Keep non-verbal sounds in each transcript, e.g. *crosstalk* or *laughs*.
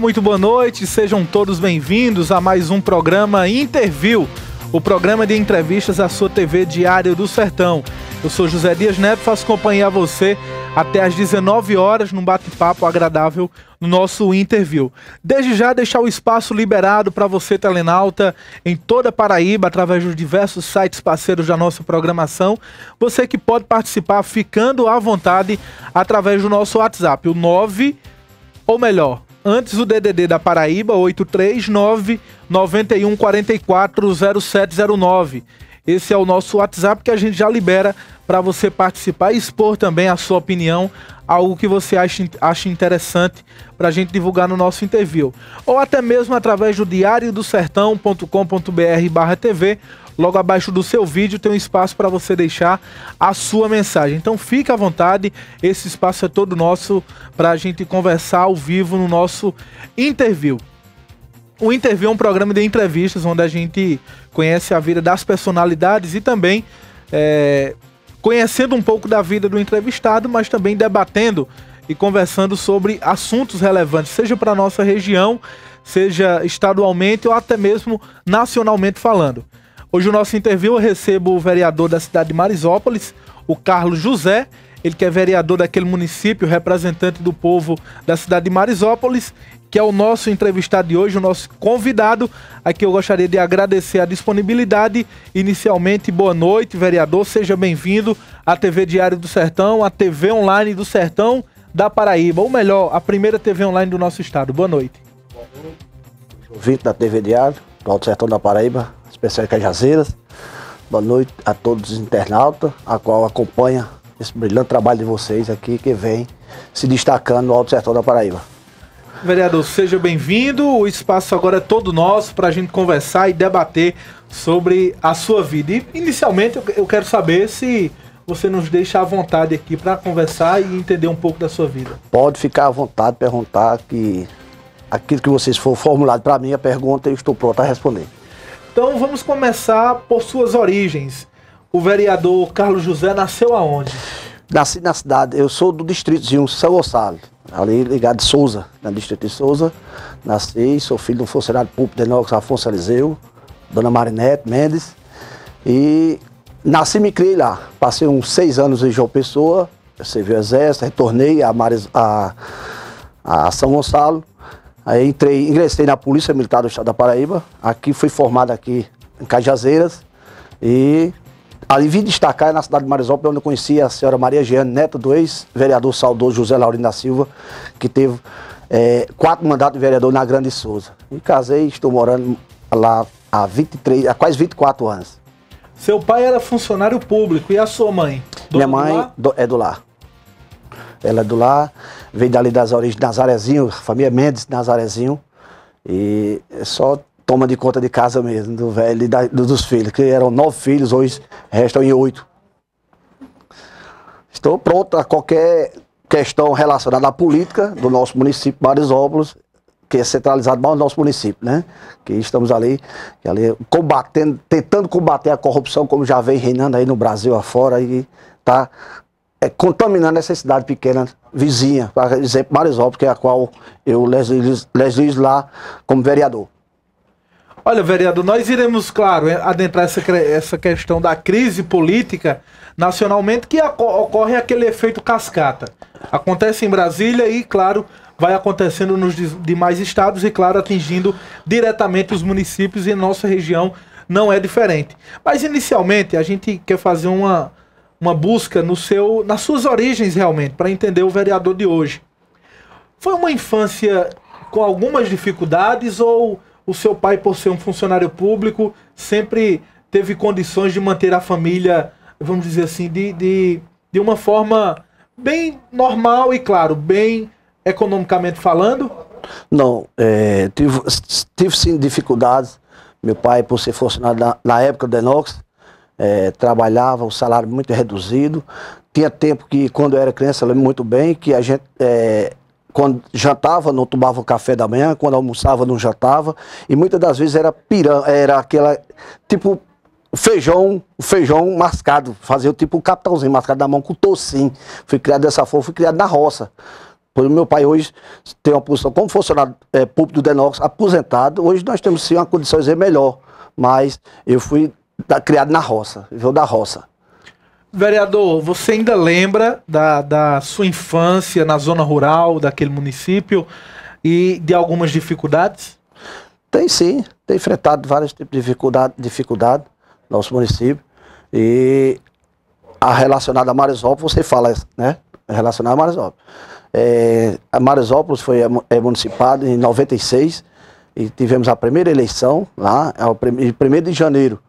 muito boa noite, sejam todos bem-vindos a mais um programa Interview, o programa de entrevistas da sua TV Diário do Sertão. Eu sou José Dias Neto, faço companhia a você até às 19 horas num bate-papo agradável no nosso interview. Desde já deixar o espaço liberado para você, telenauta, em toda Paraíba, através dos diversos sites parceiros da nossa programação. Você que pode participar ficando à vontade através do nosso WhatsApp, o 9, ou melhor, Antes o DDD da Paraíba 839 91 0709. Esse é o nosso WhatsApp que a gente já libera para você participar e expor também a sua opinião, algo que você acha, acha interessante para a gente divulgar no nosso interview. Ou até mesmo através do diariodosertão.com.br barra TV Logo abaixo do seu vídeo tem um espaço para você deixar a sua mensagem. Então fique à vontade, esse espaço é todo nosso para a gente conversar ao vivo no nosso interview. O interview é um programa de entrevistas onde a gente conhece a vida das personalidades e também é, conhecendo um pouco da vida do entrevistado, mas também debatendo e conversando sobre assuntos relevantes, seja para a nossa região, seja estadualmente ou até mesmo nacionalmente falando. Hoje o nosso interview eu recebo o vereador da cidade de Marisópolis, o Carlos José, ele que é vereador daquele município, representante do povo da cidade de Marisópolis, que é o nosso entrevistado de hoje, o nosso convidado. Aqui eu gostaria de agradecer a disponibilidade. Inicialmente, boa noite, vereador, seja bem-vindo à TV Diário do Sertão, à TV Online do Sertão da Paraíba, ou melhor, a primeira TV Online do nosso estado. Boa noite. Boa noite. Ouvinte da TV Diário, do Alto Sertão da Paraíba, especial Cajazeiras. Boa noite a todos os internautas, a qual acompanha esse brilhante trabalho de vocês aqui que vem se destacando no Alto Sertão da Paraíba. Vereador, seja bem-vindo. O espaço agora é todo nosso para a gente conversar e debater sobre a sua vida. E, inicialmente, eu quero saber se você nos deixa à vontade aqui para conversar e entender um pouco da sua vida. Pode ficar à vontade, perguntar que aquilo que vocês for formulado para mim, a pergunta, eu estou pronto a responder. Então vamos começar por suas origens. O vereador Carlos José nasceu aonde? Nasci na cidade, eu sou do distrito de São Gonçalo, ali ligado de Souza, na distrito de Souza. Nasci, sou filho de um funcionário público de Inox, Afonso Eliseu, Dona Marinete Mendes. E nasci e me criei lá. Passei uns seis anos em João Pessoa, servi o exército, retornei a, Maris, a, a São Gonçalo. Aí entrei, ingressei na Polícia Militar do Estado da Paraíba, aqui fui formado aqui em Cajazeiras e ali vim destacar na cidade de Marisópolis, onde eu conheci a senhora Maria Jeane, neta do ex-vereador saudoso José Laurindo da Silva, que teve é, quatro mandatos de vereador na Grande Souza. E casei, estou morando lá há 23, há quase 24 anos. Seu pai era funcionário público e a sua mãe? Minha mãe do é do lar. Ela é do lar veio dali das origens Nazarezinho, família Mendes Nazarezinho, e é só toma de conta de casa mesmo, do velho e da, dos filhos, que eram nove filhos, hoje restam em oito. Estou pronto a qualquer questão relacionada à política do nosso município, Marisópolis, que é centralizado mais no nosso município, né? Que estamos ali, que ali combatendo, tentando combater a corrupção, como já vem reinando aí no Brasil afora, e está é, contaminando essa cidade pequena vizinha, para exemplo, Marisópolis, que é a qual eu legislo lá como vereador. Olha, vereador, nós iremos, claro, adentrar essa, essa questão da crise política nacionalmente, que ocorre aquele efeito cascata. Acontece em Brasília e, claro, vai acontecendo nos demais estados e, claro, atingindo diretamente os municípios e nossa região não é diferente. Mas, inicialmente, a gente quer fazer uma, uma busca no seu, nas suas origens realmente, para entender o vereador de hoje. Foi uma infância com algumas dificuldades ou o seu pai, por ser um funcionário público, sempre teve condições de manter a família, vamos dizer assim, de, de, de uma forma bem normal e, claro, bem economicamente falando? Não, é, tive, tive sim dificuldades. Meu pai, por ser funcionário na, na época da Enox, é, trabalhava, o salário muito reduzido. Tinha tempo que, quando eu era criança, eu lembro muito bem que a gente. É, quando jantava, não tomava o café da manhã, quando almoçava, não jantava. E muitas das vezes era piran, era aquela. Tipo, feijão, feijão mascado. Fazia tipo um capitãozinho mascado na mão com toucinho. Fui criado dessa forma, fui criado na roça. o meu pai hoje tem uma posição como funcionário é, público do Denox, aposentado. Hoje nós temos sim uma condição melhor. Mas eu fui da, criado na roça, viveu da roça. Vereador, você ainda lembra da, da sua infância na zona rural daquele município e de algumas dificuldades? Tem sim, tem enfrentado vários tipos de dificuldade, dificuldade no nosso município. E a relacionada a Marisópolis, você fala, né? É relacionada a Marisópolis. É, a Marisópolis foi é municipado em 96 e tivemos a primeira eleição lá, é em 1 de janeiro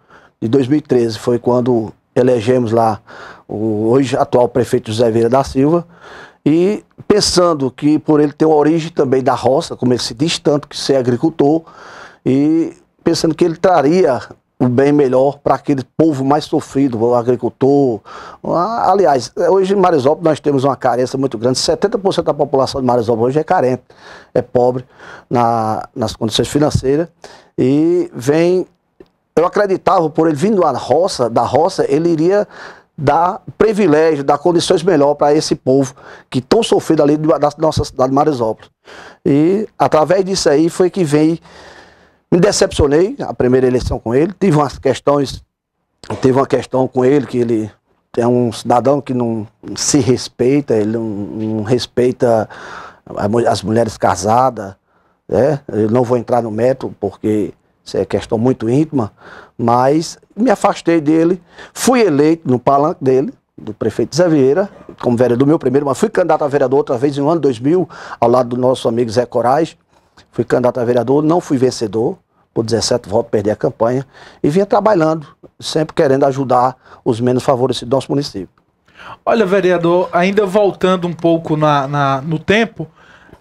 de 2013, foi quando elegemos lá o hoje atual prefeito José Vieira da Silva, e pensando que por ele ter uma origem também da roça, como ele se diz tanto que ser agricultor, e pensando que ele traria o bem melhor para aquele povo mais sofrido, o agricultor. Ah, aliás, hoje em Marisópolis nós temos uma carência muito grande. 70% da população de Marisópolis hoje é carente, é pobre na, nas condições financeiras e vem eu acreditava, por ele vindo da roça, da roça, ele iria dar privilégio, dar condições melhor para esse povo que tão sofrido ali da nossa cidade de Marisópolis. E através disso aí foi que veio, me decepcionei a primeira eleição com ele, tive umas questões, teve uma questão com ele que ele é um cidadão que não se respeita, ele não, não respeita as mulheres casadas, né? Eu não vou entrar no método porque isso é questão muito íntima, mas me afastei dele, fui eleito no palanque dele, do prefeito Zé Vieira, como vereador meu primeiro, mas fui candidato a vereador outra vez um ano 2000, ao lado do nosso amigo Zé Corais. Fui candidato a vereador, não fui vencedor, por 17 votos perdi a campanha, e vinha trabalhando, sempre querendo ajudar os menos favorecidos do nosso município. Olha, vereador, ainda voltando um pouco na, na no tempo,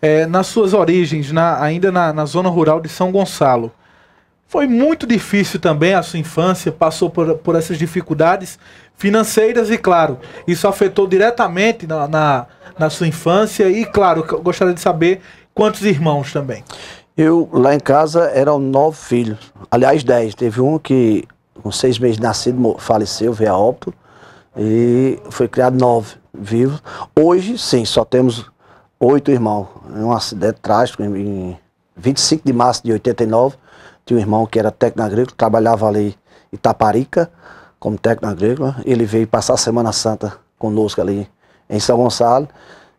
é, nas suas origens, na, ainda na, na zona rural de São Gonçalo, foi muito difícil também a sua infância, passou por, por essas dificuldades financeiras e, claro, isso afetou diretamente na, na, na sua infância e, claro, gostaria de saber quantos irmãos também. Eu, lá em casa, eram nove filhos, aliás, dez. Teve um que, com seis meses de nascido, faleceu, veio a óbito, e foi criado nove vivos. Hoje, sim, só temos oito irmãos. É um acidente trágico em 25 de março de 89, tinha um irmão que era técnico agrícola, trabalhava ali em Itaparica, como técnico agrícola. Ele veio passar a Semana Santa conosco ali em São Gonçalo.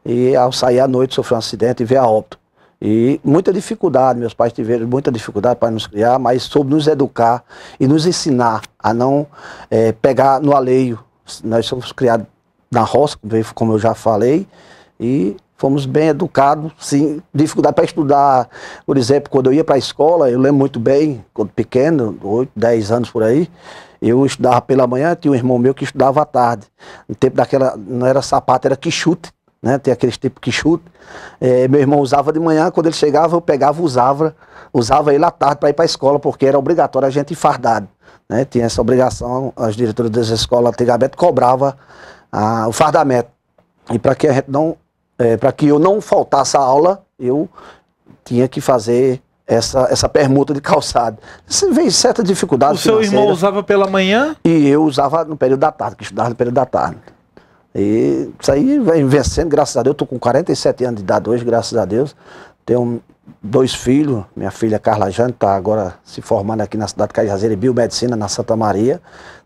E ao sair à noite sofreu um acidente e veio a óbito. E muita dificuldade, meus pais tiveram muita dificuldade para nos criar, mas soube nos educar e nos ensinar a não é, pegar no alheio. Nós somos criados na roça, como eu já falei, e Fomos bem educados, sim. Dificuldade para estudar, por exemplo, quando eu ia para a escola, eu lembro muito bem, quando pequeno, 8, 10 anos por aí, eu estudava pela manhã, tinha um irmão meu que estudava à tarde. No tempo daquela, não era sapato, era quichute, né? Tem aqueles tipo quichute. É, meu irmão usava de manhã, quando ele chegava, eu pegava, usava, usava ele à tarde para ir para a escola, porque era obrigatório a gente ir fardado. Né? Tinha essa obrigação, as diretoras das escolas antigamente cobrava o fardamento. E para que a gente não é, para que eu não faltasse a aula, eu tinha que fazer essa, essa permuta de calçado. Você vê certa dificuldade. O seu irmão usava pela manhã? E eu usava no período da tarde, que estudava no período da tarde. E isso aí vai vencendo, graças a Deus. Estou com 47 anos de idade hoje, graças a Deus. Tenho dois filhos. Minha filha Carla Jane está agora se formando aqui na cidade de Cajazeira em Biomedicina, na Santa Maria.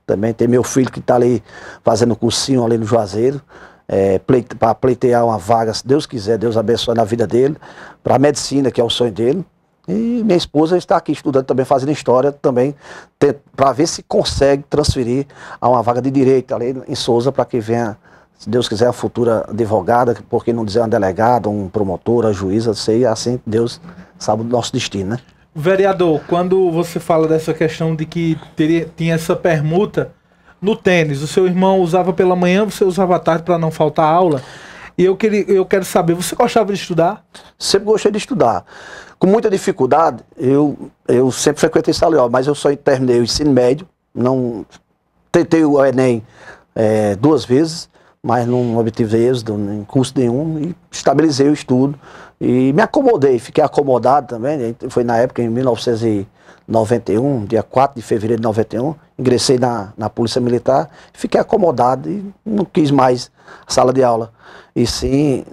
Também tem meu filho que está ali fazendo cursinho ali no Juazeiro é, pleite, para pleitear uma vaga, se Deus quiser, Deus abençoe na vida dele, para a medicina, que é o sonho dele. E minha esposa está aqui estudando também, fazendo história também, para ver se consegue transferir a uma vaga de direito ali em Souza, para que venha, se Deus quiser, a futura advogada, porque não dizer uma delegada, um promotor, a juíza, sei, assim Deus sabe o nosso destino, né? Vereador, quando você fala dessa questão de que teria, tinha essa permuta, no tênis, o seu irmão usava pela manhã, você usava à tarde para não faltar aula. E eu, queria, eu quero saber, você gostava de estudar? Sempre gostei de estudar. Com muita dificuldade, eu, eu sempre frequentei Saleó, mas eu só terminei o ensino médio, não tentei o Enem é, duas vezes, mas não obtive êxito em curso nenhum e estabilizei o estudo. E me acomodei, fiquei acomodado também. Né? Foi na época, em 1991, dia 4 de fevereiro de 91, ingressei na, na Polícia Militar, fiquei acomodado e não quis mais sala de aula. E sim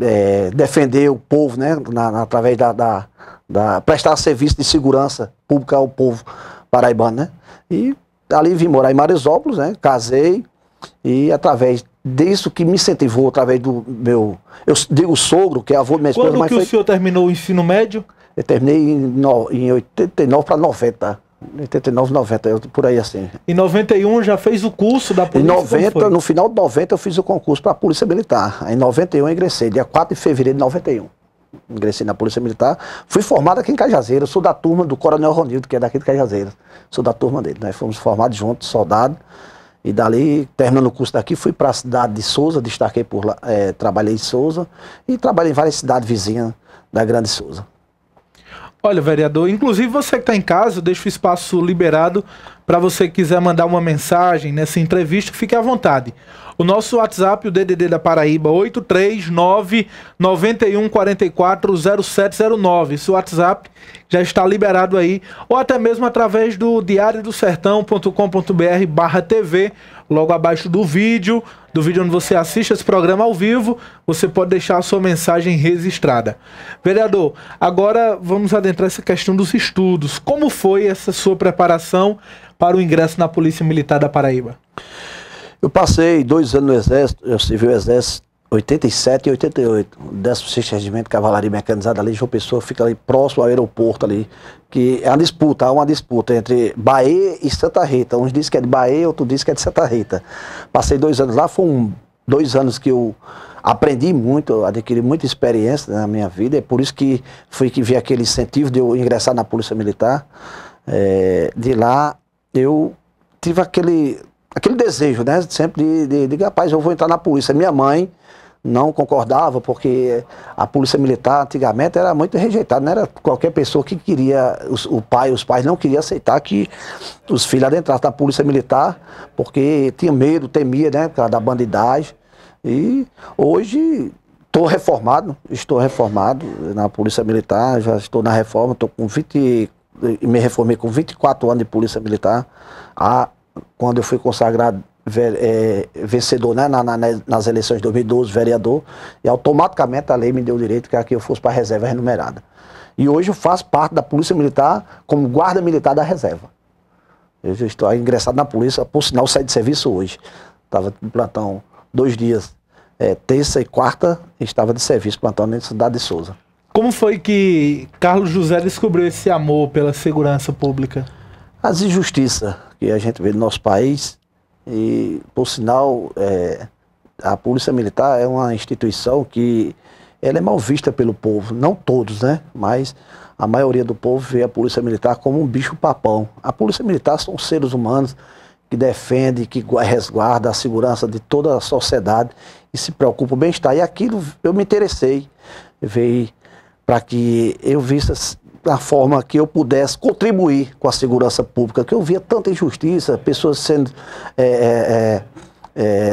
é, defender o povo, né, na, na, através da, da, da, prestar serviço de segurança pública ao povo paraibano, né? E ali vim morar em Marisópolis, né? Casei e através disso que me incentivou através do meu. Eu digo sogro, que é avô de minha esposa. Quando que foi... o senhor terminou o ensino médio? Eu terminei em, no... em 89 para 90. 89, 90, por aí assim. Em 91 já fez o curso da polícia? Em 90, no final de 90 eu fiz o concurso para a Polícia Militar. Em 91 eu ingressei, dia 4 de fevereiro de 91. Ingressei na Polícia Militar. Fui formado aqui em Cajazeiras, sou da turma do Coronel Ronildo, que é daqui de Cajazeiras. Sou da turma dele, nós fomos formados juntos, soldado. E dali, terminando o curso daqui, fui para a cidade de Souza, destaquei por lá, é, trabalhei em Souza e trabalhei em várias cidades vizinhas da Grande Souza. Olha, vereador, inclusive você que está em casa, deixa o espaço liberado para você que quiser mandar uma mensagem nessa entrevista, fique à vontade. O nosso WhatsApp, o DDD da Paraíba, 839-9144-0709. Esse WhatsApp já está liberado aí, ou até mesmo através do diariodosertão.com.br barra TV logo abaixo do vídeo, do vídeo onde você assiste esse programa ao vivo, você pode deixar a sua mensagem registrada. Vereador, agora vamos adentrar essa questão dos estudos. Como foi essa sua preparação para o ingresso na Polícia Militar da Paraíba? Eu passei dois anos no Exército, eu servi o Exército 87 e 88, 16 Regimento de Cavalaria Mecanizada ali, João Pessoa, fica ali próximo ao aeroporto ali, que é uma disputa, há uma disputa entre Bahia e Santa Rita. Uns dizem que é de Bahia, outros dizem que é de Santa Rita. Passei dois anos lá, foram dois anos que eu aprendi muito, adquiri muita experiência né, na minha vida, é por isso que foi que vi aquele incentivo de eu ingressar na Polícia Militar. É, de lá eu tive aquele aquele desejo, né? Sempre de, de, de, rapaz, eu vou entrar na polícia. Minha mãe não concordava, porque a polícia militar antigamente era muito rejeitada, não né? era qualquer pessoa que queria, os, o pai, os pais não queriam aceitar que os filhos adentrassem na polícia militar, porque tinha medo, temia, né, da bandidagem. E hoje estou reformado, estou reformado na polícia militar, já estou na reforma, estou com 20 me reformei com 24 anos de polícia militar. A quando eu fui consagrado é, vencedor né, na, na, nas eleições de 2012, vereador, e automaticamente a lei me deu o direito que aqui eu fosse para a reserva renumerada. E hoje eu faço parte da Polícia Militar como guarda militar da reserva. Eu já estou ingressado na polícia, por sinal, saí de serviço hoje. Estava no plantão dois dias, é, terça e quarta, estava de serviço plantão na cidade de Souza. Como foi que Carlos José descobriu esse amor pela segurança pública? As injustiças que a gente vê no nosso país. E, por sinal, é, a Polícia Militar é uma instituição que ela é mal vista pelo povo, não todos, né? Mas a maioria do povo vê a Polícia Militar como um bicho papão. A Polícia Militar são seres humanos que defende, que resguarda a segurança de toda a sociedade e se preocupa com o bem-estar. E aquilo eu me interessei, veio para que eu visse da forma que eu pudesse contribuir com a segurança pública, que eu via tanta injustiça, pessoas sendo é, é, é,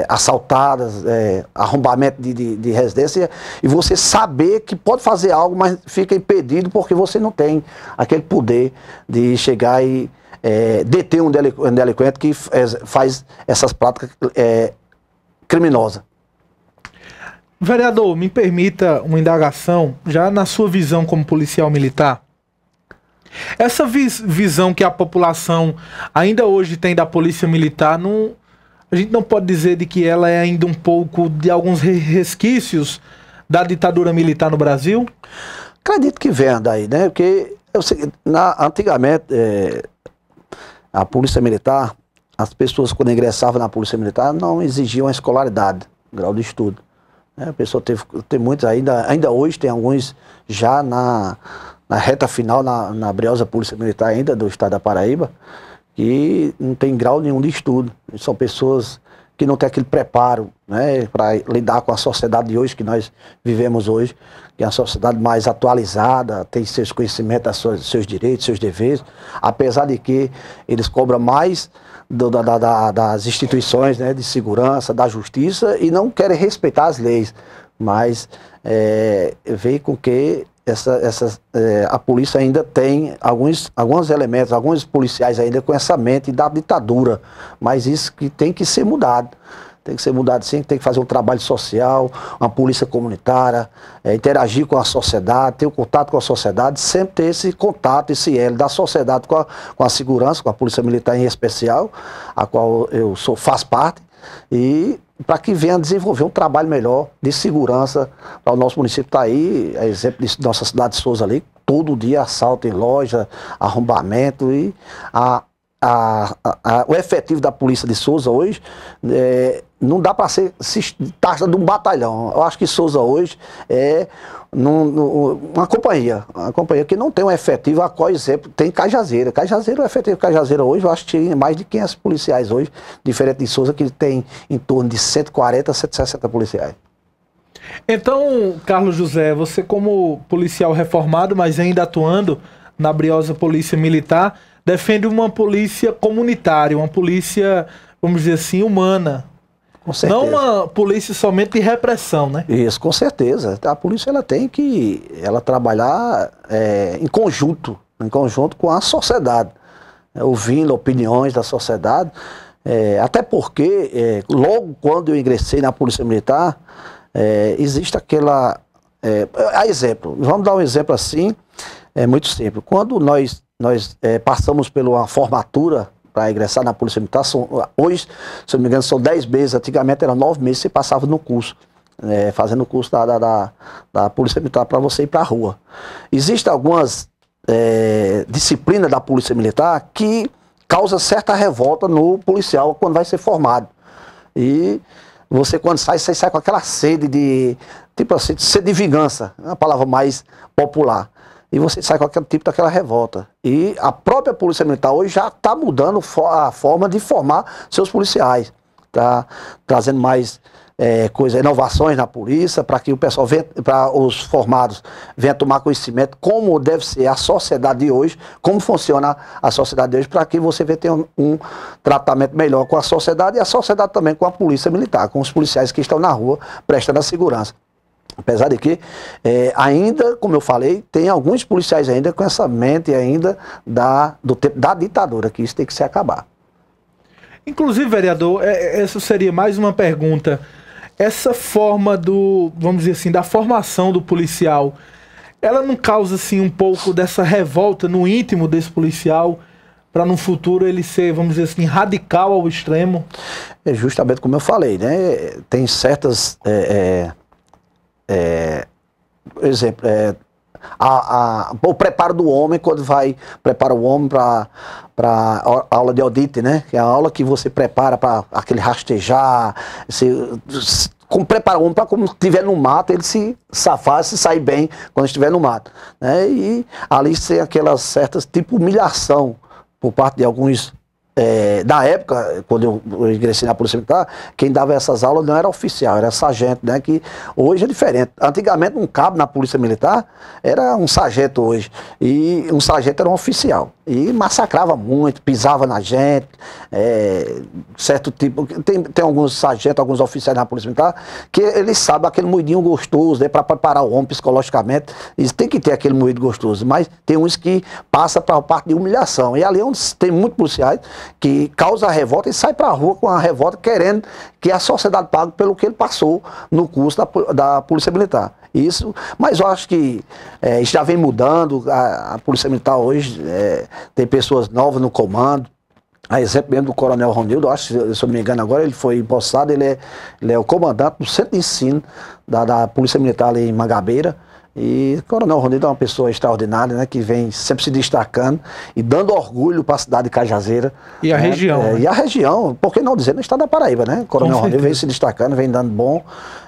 é assaltadas, é, arrombamento de, de, de, residência, e você saber que pode fazer algo, mas fica impedido porque você não tem aquele poder de chegar e é, deter um delinquente que faz essas práticas criminosas. Vereador, me permita uma indagação, já na sua visão como policial militar, essa vis visão que a população ainda hoje tem da polícia militar, não, a gente não pode dizer de que ela é ainda um pouco de alguns resquícios da ditadura militar no Brasil? Acredito que venha daí, né? Porque eu é sei, na, antigamente é, a polícia militar, as pessoas quando ingressavam na polícia militar não exigiam a escolaridade, grau de estudo. Né? A pessoa teve, tem muitos ainda, ainda hoje tem alguns já na na reta final, na, na briosa Polícia Militar ainda do Estado da Paraíba, que não tem grau nenhum de estudo. São pessoas que não têm aquele preparo né, para lidar com a sociedade de hoje, que nós vivemos hoje, que é uma sociedade mais atualizada, tem seus conhecimentos, seus direitos, seus deveres, apesar de que eles cobram mais do, da, da, das instituições né, de segurança, da justiça, e não querem respeitar as leis mas é, com que essa, essa, é, a polícia ainda tem alguns, alguns elementos, alguns policiais ainda com essa mente da ditadura, mas isso que tem que ser mudado. Tem que ser mudado sim, tem que fazer um trabalho social, uma polícia comunitária, é, interagir com a sociedade, ter o um contato com a sociedade, sempre ter esse contato, esse elo da sociedade com a, com a segurança, com a Polícia Militar em especial, a qual eu sou, faço parte, e para que venha desenvolver um trabalho melhor de segurança para o nosso município. Está aí, a é exemplo de nossa cidade de Souza ali, todo dia assalto em loja, arrombamento e a, a, a, o efetivo da polícia de Souza hoje é, não dá para ser taxa de um batalhão. Eu acho que Souza hoje é num, num, uma companhia, uma companhia que não tem um efetivo, a qual exemplo, tem Cajazeira. Cajazeira, o efetivo Cajazeira hoje, eu acho que tem é mais de 500 policiais hoje, diferente de Souza, que tem em torno de 140, 160 policiais. Então, Carlos José, você como policial reformado, mas ainda atuando na briosa polícia militar, defende uma polícia comunitária, uma polícia, vamos dizer assim, humana, não uma polícia somente de repressão, né? Isso, com certeza. A polícia ela tem que ela trabalhar é, em conjunto, em conjunto com a sociedade, é, ouvindo opiniões da sociedade. É, até porque, é, logo quando eu ingressei na Polícia Militar, é, existe aquela. É, a exemplo, vamos dar um exemplo assim, é muito simples. Quando nós, nós passamos pela formatura para ingressar na Polícia Militar, são, hoje, se eu não me engano, são 10 meses, antigamente era 9 meses, você passava no curso, né, fazendo o curso da, da, da, da Polícia Militar para você ir para a rua. Existem algumas é, disciplinas da Polícia Militar que causa certa revolta no policial quando vai ser formado. E você quando sai, você sai com aquela sede de, tipo assim, sede de vingança, é a palavra mais popular e você sai com aquele tipo daquela revolta. E a própria Polícia Militar hoje já está mudando a forma de formar seus policiais. Está trazendo mais é, coisa, inovações na polícia, para que o pessoal para os formados venham tomar conhecimento como deve ser a sociedade de hoje, como funciona a sociedade de hoje, para que você tenha um, um, tratamento melhor com a sociedade e a sociedade também com a polícia militar, com os policiais que estão na rua prestando a segurança. Apesar de que, é, ainda, como eu falei, tem alguns policiais ainda com essa mente ainda da, do tempo da ditadura, que isso tem que se acabar. Inclusive, vereador, é, é essa seria mais uma pergunta. Essa forma do, vamos dizer assim, da formação do policial, ela não causa assim um pouco dessa revolta no íntimo desse policial para no futuro ele ser, vamos dizer assim, radical ao extremo? É justamente como eu falei, né? Tem certas é, é é, por exemplo, é, a, a, o preparo do homem quando vai prepara o homem para a aula de audite, né? Que é a aula que você prepara para aquele rastejar, se, se como prepara o homem para quando estiver no mato, ele se safar, se sair bem quando estiver no mato, né? E ali tem aquelas certas tipo humilhação por parte de alguns é, na época, quando eu, eu ingressei na Polícia Militar, quem dava essas aulas não era oficial, era sargento, né? Que hoje é diferente. Antigamente, um cabo na Polícia Militar era um sargento hoje. E um sargento era um oficial. E massacrava muito, pisava na gente, é, certo tipo. Tem, tem alguns sargentos, alguns oficiais na Polícia Militar, que eles sabem aquele moidinho gostoso, né? Para preparar o homem psicologicamente. Eles tem que ter aquele moído gostoso. Mas tem uns que passa para a parte de humilhação. E ali é onde tem muitos policiais que causa a revolta e sai para a rua com a revolta querendo que a sociedade pague pelo que ele passou no curso da, da Polícia Militar. Isso, mas eu acho que é, já vem mudando, a, a Polícia Militar hoje é, tem pessoas novas no comando, a exemplo mesmo do Coronel Ronildo, acho, se eu não me engano agora, ele foi empossado, ele é, ele é o comandante do centro de ensino da, da Polícia Militar ali em Mangabeira, e o Coronel Ronildo é uma pessoa extraordinária, né? Que vem sempre se destacando e dando orgulho para a cidade de Cajazeira. E a né, região. É, né? E a região, por que não dizer, no estado da Paraíba, né? O Coronel Ronildo vem se destacando, vem dando bom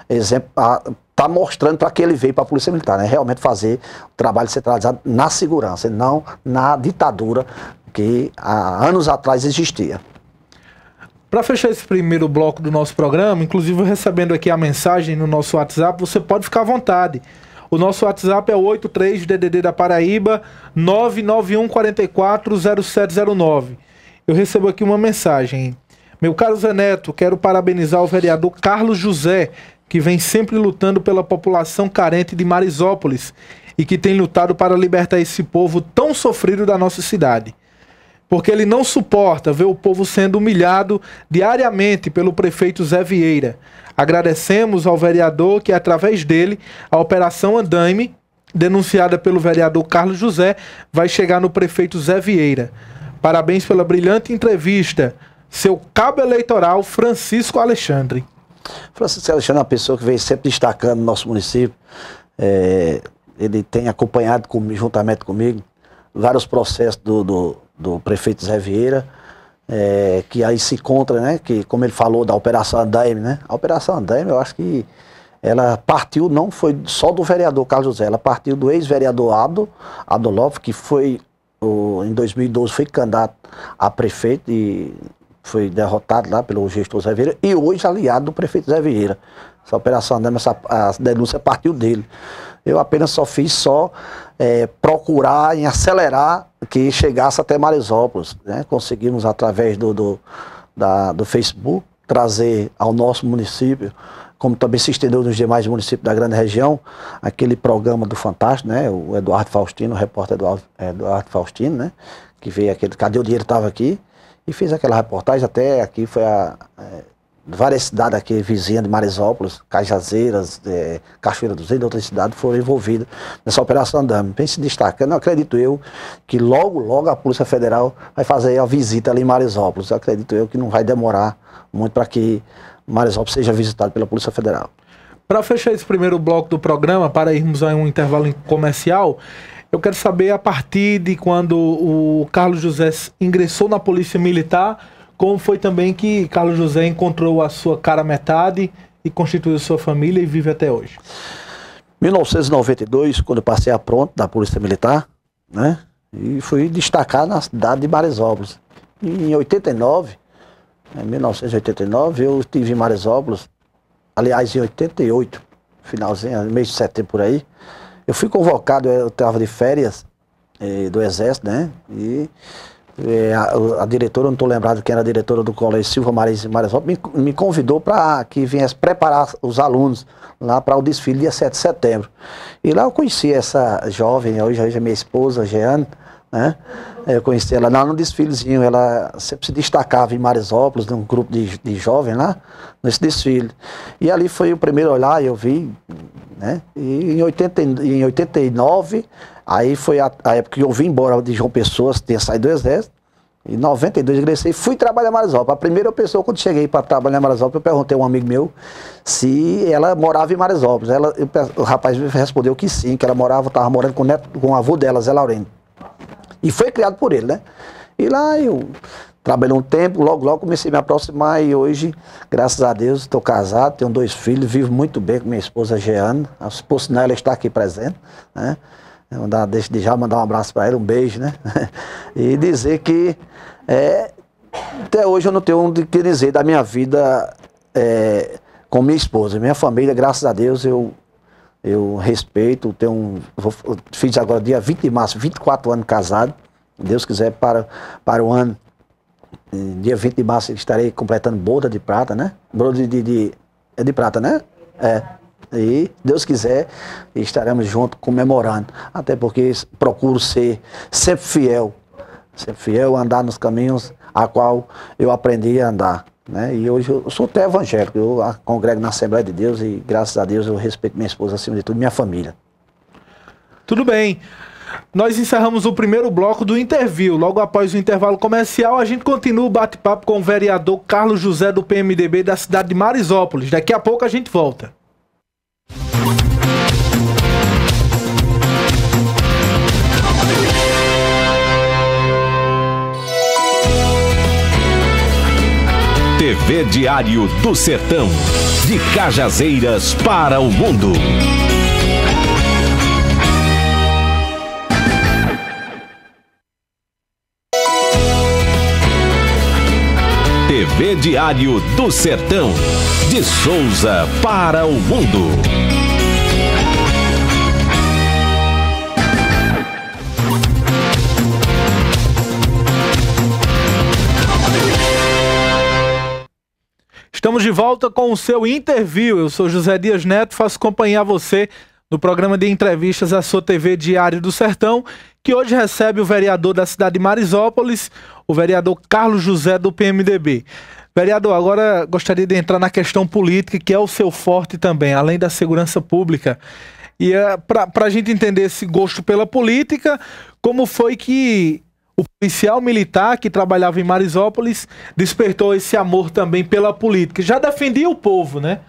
exemplo. A, tá mostrando para que ele veio para a Polícia Militar, né? Realmente fazer o trabalho centralizado na segurança, não na ditadura que há anos atrás existia. Para fechar esse primeiro bloco do nosso programa, inclusive recebendo aqui a mensagem no nosso WhatsApp, você pode ficar à vontade. O nosso WhatsApp é 83 DDD da Paraíba 991440709. Eu recebo aqui uma mensagem. Meu caro Zé Neto, quero parabenizar o vereador Carlos José, que vem sempre lutando pela população carente de Marisópolis e que tem lutado para libertar esse povo tão sofrido da nossa cidade. Porque ele não suporta ver o povo sendo humilhado diariamente pelo prefeito Zé Vieira. Agradecemos ao vereador que, através dele, a Operação Andaime, denunciada pelo vereador Carlos José, vai chegar no prefeito Zé Vieira. Parabéns pela brilhante entrevista. Seu cabo eleitoral, Francisco Alexandre. Francisco Alexandre é uma pessoa que vem sempre destacando o nosso município. É, ele tem acompanhado com, juntamente comigo vários processos do, do, do prefeito Zé Vieira é, que aí se contra, né? Que como ele falou da Operação Andaime, né? A Operação Andaime, eu acho que ela partiu, não foi só do vereador Carlos José, ela partiu do ex-vereador Ado, Ado que foi, o, em 2012, foi candidato a prefeito e foi derrotado lá pelo gestor Zé Vieira e hoje aliado do prefeito Zé Vieira. Essa operação, essa a denúncia partiu dele. Eu apenas só fiz só é, procurar em acelerar que chegasse até Marisópolis. Né? Conseguimos, através do, do, da, do Facebook, trazer ao nosso município, como também se estendeu nos demais municípios da grande região, aquele programa do Fantástico, né? o Eduardo Faustino, o repórter Eduardo, Eduardo Faustino, né? que veio aquele Cadê o Dinheiro estava aqui, e fez aquela reportagem, até aqui foi a, é, várias cidades aqui vizinhas de Marisópolis, Cajazeiras, é, Cachoeira dos Reis, outras cidades foram envolvidas nessa operação Andame. Vem se destacando, acredito eu que logo, logo a Polícia Federal vai fazer a visita ali em Marisópolis. acredito eu que não vai demorar muito para que Marisópolis seja visitado pela Polícia Federal. Para fechar esse primeiro bloco do programa, para irmos a um intervalo comercial, eu quero saber a partir de quando o Carlos José ingressou na Polícia Militar como foi também que Carlos José encontrou a sua cara metade e constituiu sua família e vive até hoje. 1992, quando eu passei a pronto da Polícia Militar, né? E fui destacar na cidade de Maresópolis. em 89, em 1989, eu estive em Maresópolis, aliás, em 88, finalzinho, mês de setembro por aí, eu fui convocado, eu estava de férias eh, do Exército, né? E é, a, a, diretora, não estou lembrado quem era a diretora do colégio, Silva Maris, Maris me, me convidou para que viesse preparar os alunos lá para o desfile dia 7 de setembro. E lá eu conheci essa jovem, hoje, hoje é minha esposa, Jeane, né? Eu conheci ela lá no desfilezinho, ela sempre se destacava em Marisópolis, num grupo de, de jovens lá, nesse desfile. E ali foi o primeiro olhar, eu vi, né? E em, 80, em 89 Aí foi a, a, época que eu vim embora de João Pessoa, tinha saído do exército. Em 92 ingressei e fui trabalhar em Marisópolis. A primeira pessoa, quando cheguei para trabalhar em Marisópolis, eu perguntei a um amigo meu se ela morava em Marisópolis. Ela, eu, o rapaz me respondeu que sim, que ela morava, estava morando com o, neto, com o avô dela, Zé Laurento. E foi criado por ele, né? E lá eu trabalhei um tempo, logo, logo comecei a me aproximar e hoje, graças a Deus, estou casado, tenho dois filhos, vivo muito bem com minha esposa Jeana. Por sinal, ela está aqui presente, né? Né, mandar, deixa de já mandar um abraço para ela, um beijo, né? *laughs* E dizer que é, até hoje eu não tenho o que dizer da minha vida é, com minha esposa. Minha família, graças a Deus, eu, eu respeito. Tenho vou, fiz agora dia 20 de março, 24 anos casado. Deus quiser, para, para o ano, eh, dia 20 de março, estarei completando boda de prata, né? Boda de, de, de, é de prata, né? É. E, Deus quiser, estaremos juntos comemorando. Até porque procuro ser sempre fiel. Sempre fiel, andar nos caminhos a qual eu aprendi a andar. Né? E hoje eu sou até evangélico, eu congrego na Assembleia de Deus e graças a Deus eu respeito minha esposa acima de tudo, minha família. Tudo bem. Nós encerramos o primeiro bloco do interview. Logo após o intervalo comercial, a gente continua o bate-papo com o vereador Carlos José do PMDB da cidade de Marisópolis. Daqui a pouco a gente volta. TV Diário do Sertão. De Cajazeiras para o mundo. TV Diário do Sertão. De Souza para o mundo. Estamos de volta com o seu interview. Eu sou José Dias Neto, faço companhia a você no programa de entrevistas da sua TV Diário do Sertão, que hoje recebe o vereador da cidade de Marisópolis, o vereador Carlos José do PMDB. Vereador, agora gostaria de entrar na questão política, que é o seu forte também, além da segurança pública. E é, para a gente entender esse gosto pela política, como foi que o policial militar que trabalhava em Marisópolis despertou esse amor também pela política. Já defendia o povo, né?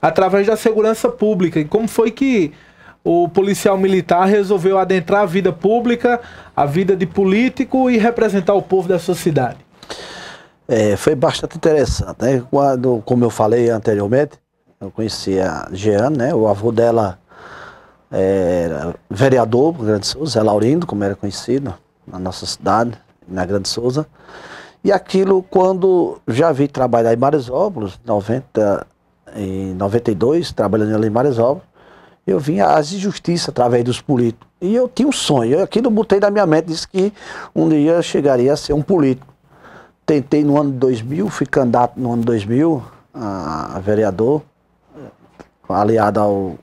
Através da segurança pública. E como foi que o policial militar resolveu adentrar a vida pública, a vida de político e representar o povo da sua cidade? É, foi bastante interessante. Né? Quando, como eu falei anteriormente, eu conheci a Jean, né? o avô dela era vereador, Grande Souza, Zé Laurindo, como era conhecido na nossa cidade, na Grande Souza. E aquilo, quando já vi trabalhar em Marisópolis, 90, em 92, trabalhando ali em Marisópolis, eu vinha às injustiças através dos políticos. E eu tinha um sonho, eu, aquilo botei na minha mente, disse que um dia eu chegaria a ser um político. Tentei no ano 2000, fui candidato no ano 2000 a, a vereador, aliado ao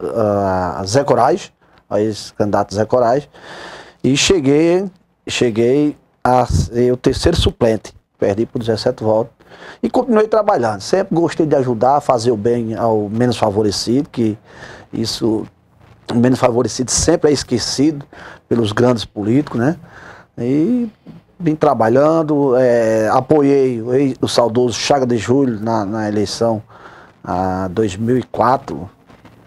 a Zé Corais, a ex-candidato Zé Corais. E cheguei, cheguei a ser o terceiro suplente, perdi por 17 votos. E continuei trabalhando. Sempre gostei de ajudar, fazer o bem ao menos favorecido, que isso, o menos favorecido sempre é esquecido pelos grandes políticos, né? E vim trabalhando, é, apoiei o, o saudoso Chaga de Julho na, na eleição a ah, 2004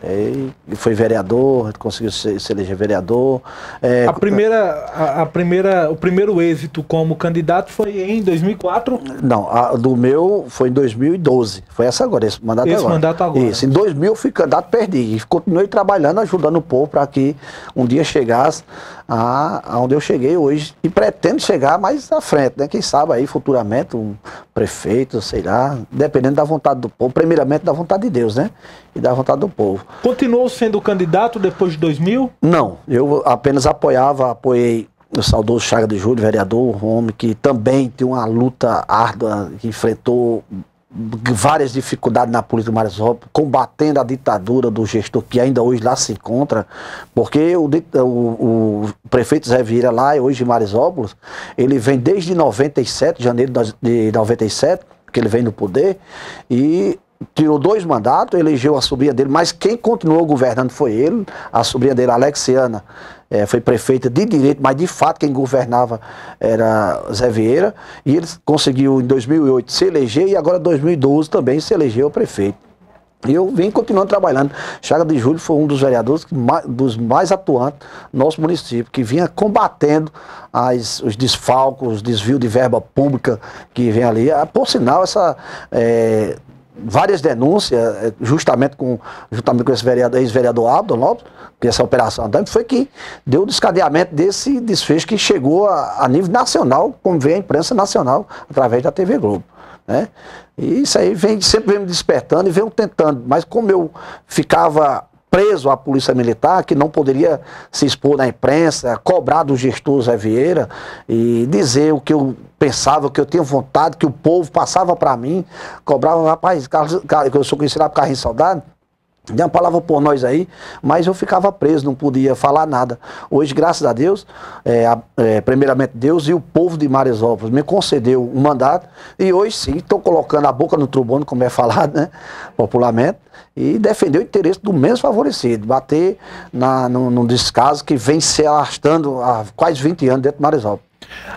e foi vereador, conseguiu se, se eleger vereador. É, a primeira, a, a, primeira, o primeiro êxito como candidato foi em 2004? Não, a, do meu foi em 2012. Foi essa agora, esse mandato esse agora. mandato agora. Isso, em 2000 fui candidato, perdi. E continuei trabalhando, ajudando o povo para que um dia chegasse aonde eu cheguei hoje e pretendo chegar mais à frente, né? Quem sabe aí futuramente um prefeito, sei lá, dependendo da vontade do povo, primeiramente da vontade de Deus, né? E da vontade do povo. Continuou sendo candidato depois de 2000? Não, eu apenas apoiava, apoiei o saudoso Chaga de Júlio, vereador, Rome homem que também tem uma luta árdua, que enfrentou várias dificuldades na política do Mares combatendo a ditadura do gestor que ainda hoje lá se encontra, porque o, o, o prefeito Zé Vieira lá, hoje em Maresópolis, ele vem desde 97, janeiro de 97, que ele vem no poder, e tirou dois mandatos, elegeu a sobrinha dele, mas quem continuou governando foi ele, a sobrinha dele, Alexiana, é, foi prefeita de direito, mas de fato quem governava era Zé Vieira, e ele conseguiu em 2008 se eleger e agora em 2012 também se elegeu prefeito. E eu vim continuando trabalhando. Chaga de Júlio foi um dos vereadores mais, dos mais atuantes do nosso município, que vinha combatendo as, os desfalcos, desvio de verba pública que vem ali. Ah, por sinal, essa, é, várias denúncias, é, justamente com, justamente com esse vereador, ex-vereador Aldo Lopes, que essa operação andante, tá, foi que deu o descadeamento desse desfecho que chegou a, a nível nacional, como vê a imprensa nacional, através da TV Globo. Né? E isso aí vem, sempre vem me despertando e vem tentando, mas como eu ficava preso à polícia militar, que não poderia se expor na imprensa, cobrar do gestor Zé Vieira e dizer o que eu pensava, o que eu tinha vontade, que o povo passava para mim, cobrava, rapaz, Carlos, eu sou conhecido lá por Carrinho Saudade, Dê uma palavra por nós aí, mas eu ficava preso, não podia falar nada. Hoje, graças a Deus, é, é, primeiramente Deus e o povo de Maresópolis me concedeu um mandato e hoje sim estou colocando a boca no trombone, como é falado né, popularmente, e defender o interesse do menos favorecido, bater na, no, descaso que vem se arrastando há quase 20 anos dentro de Maresópolis.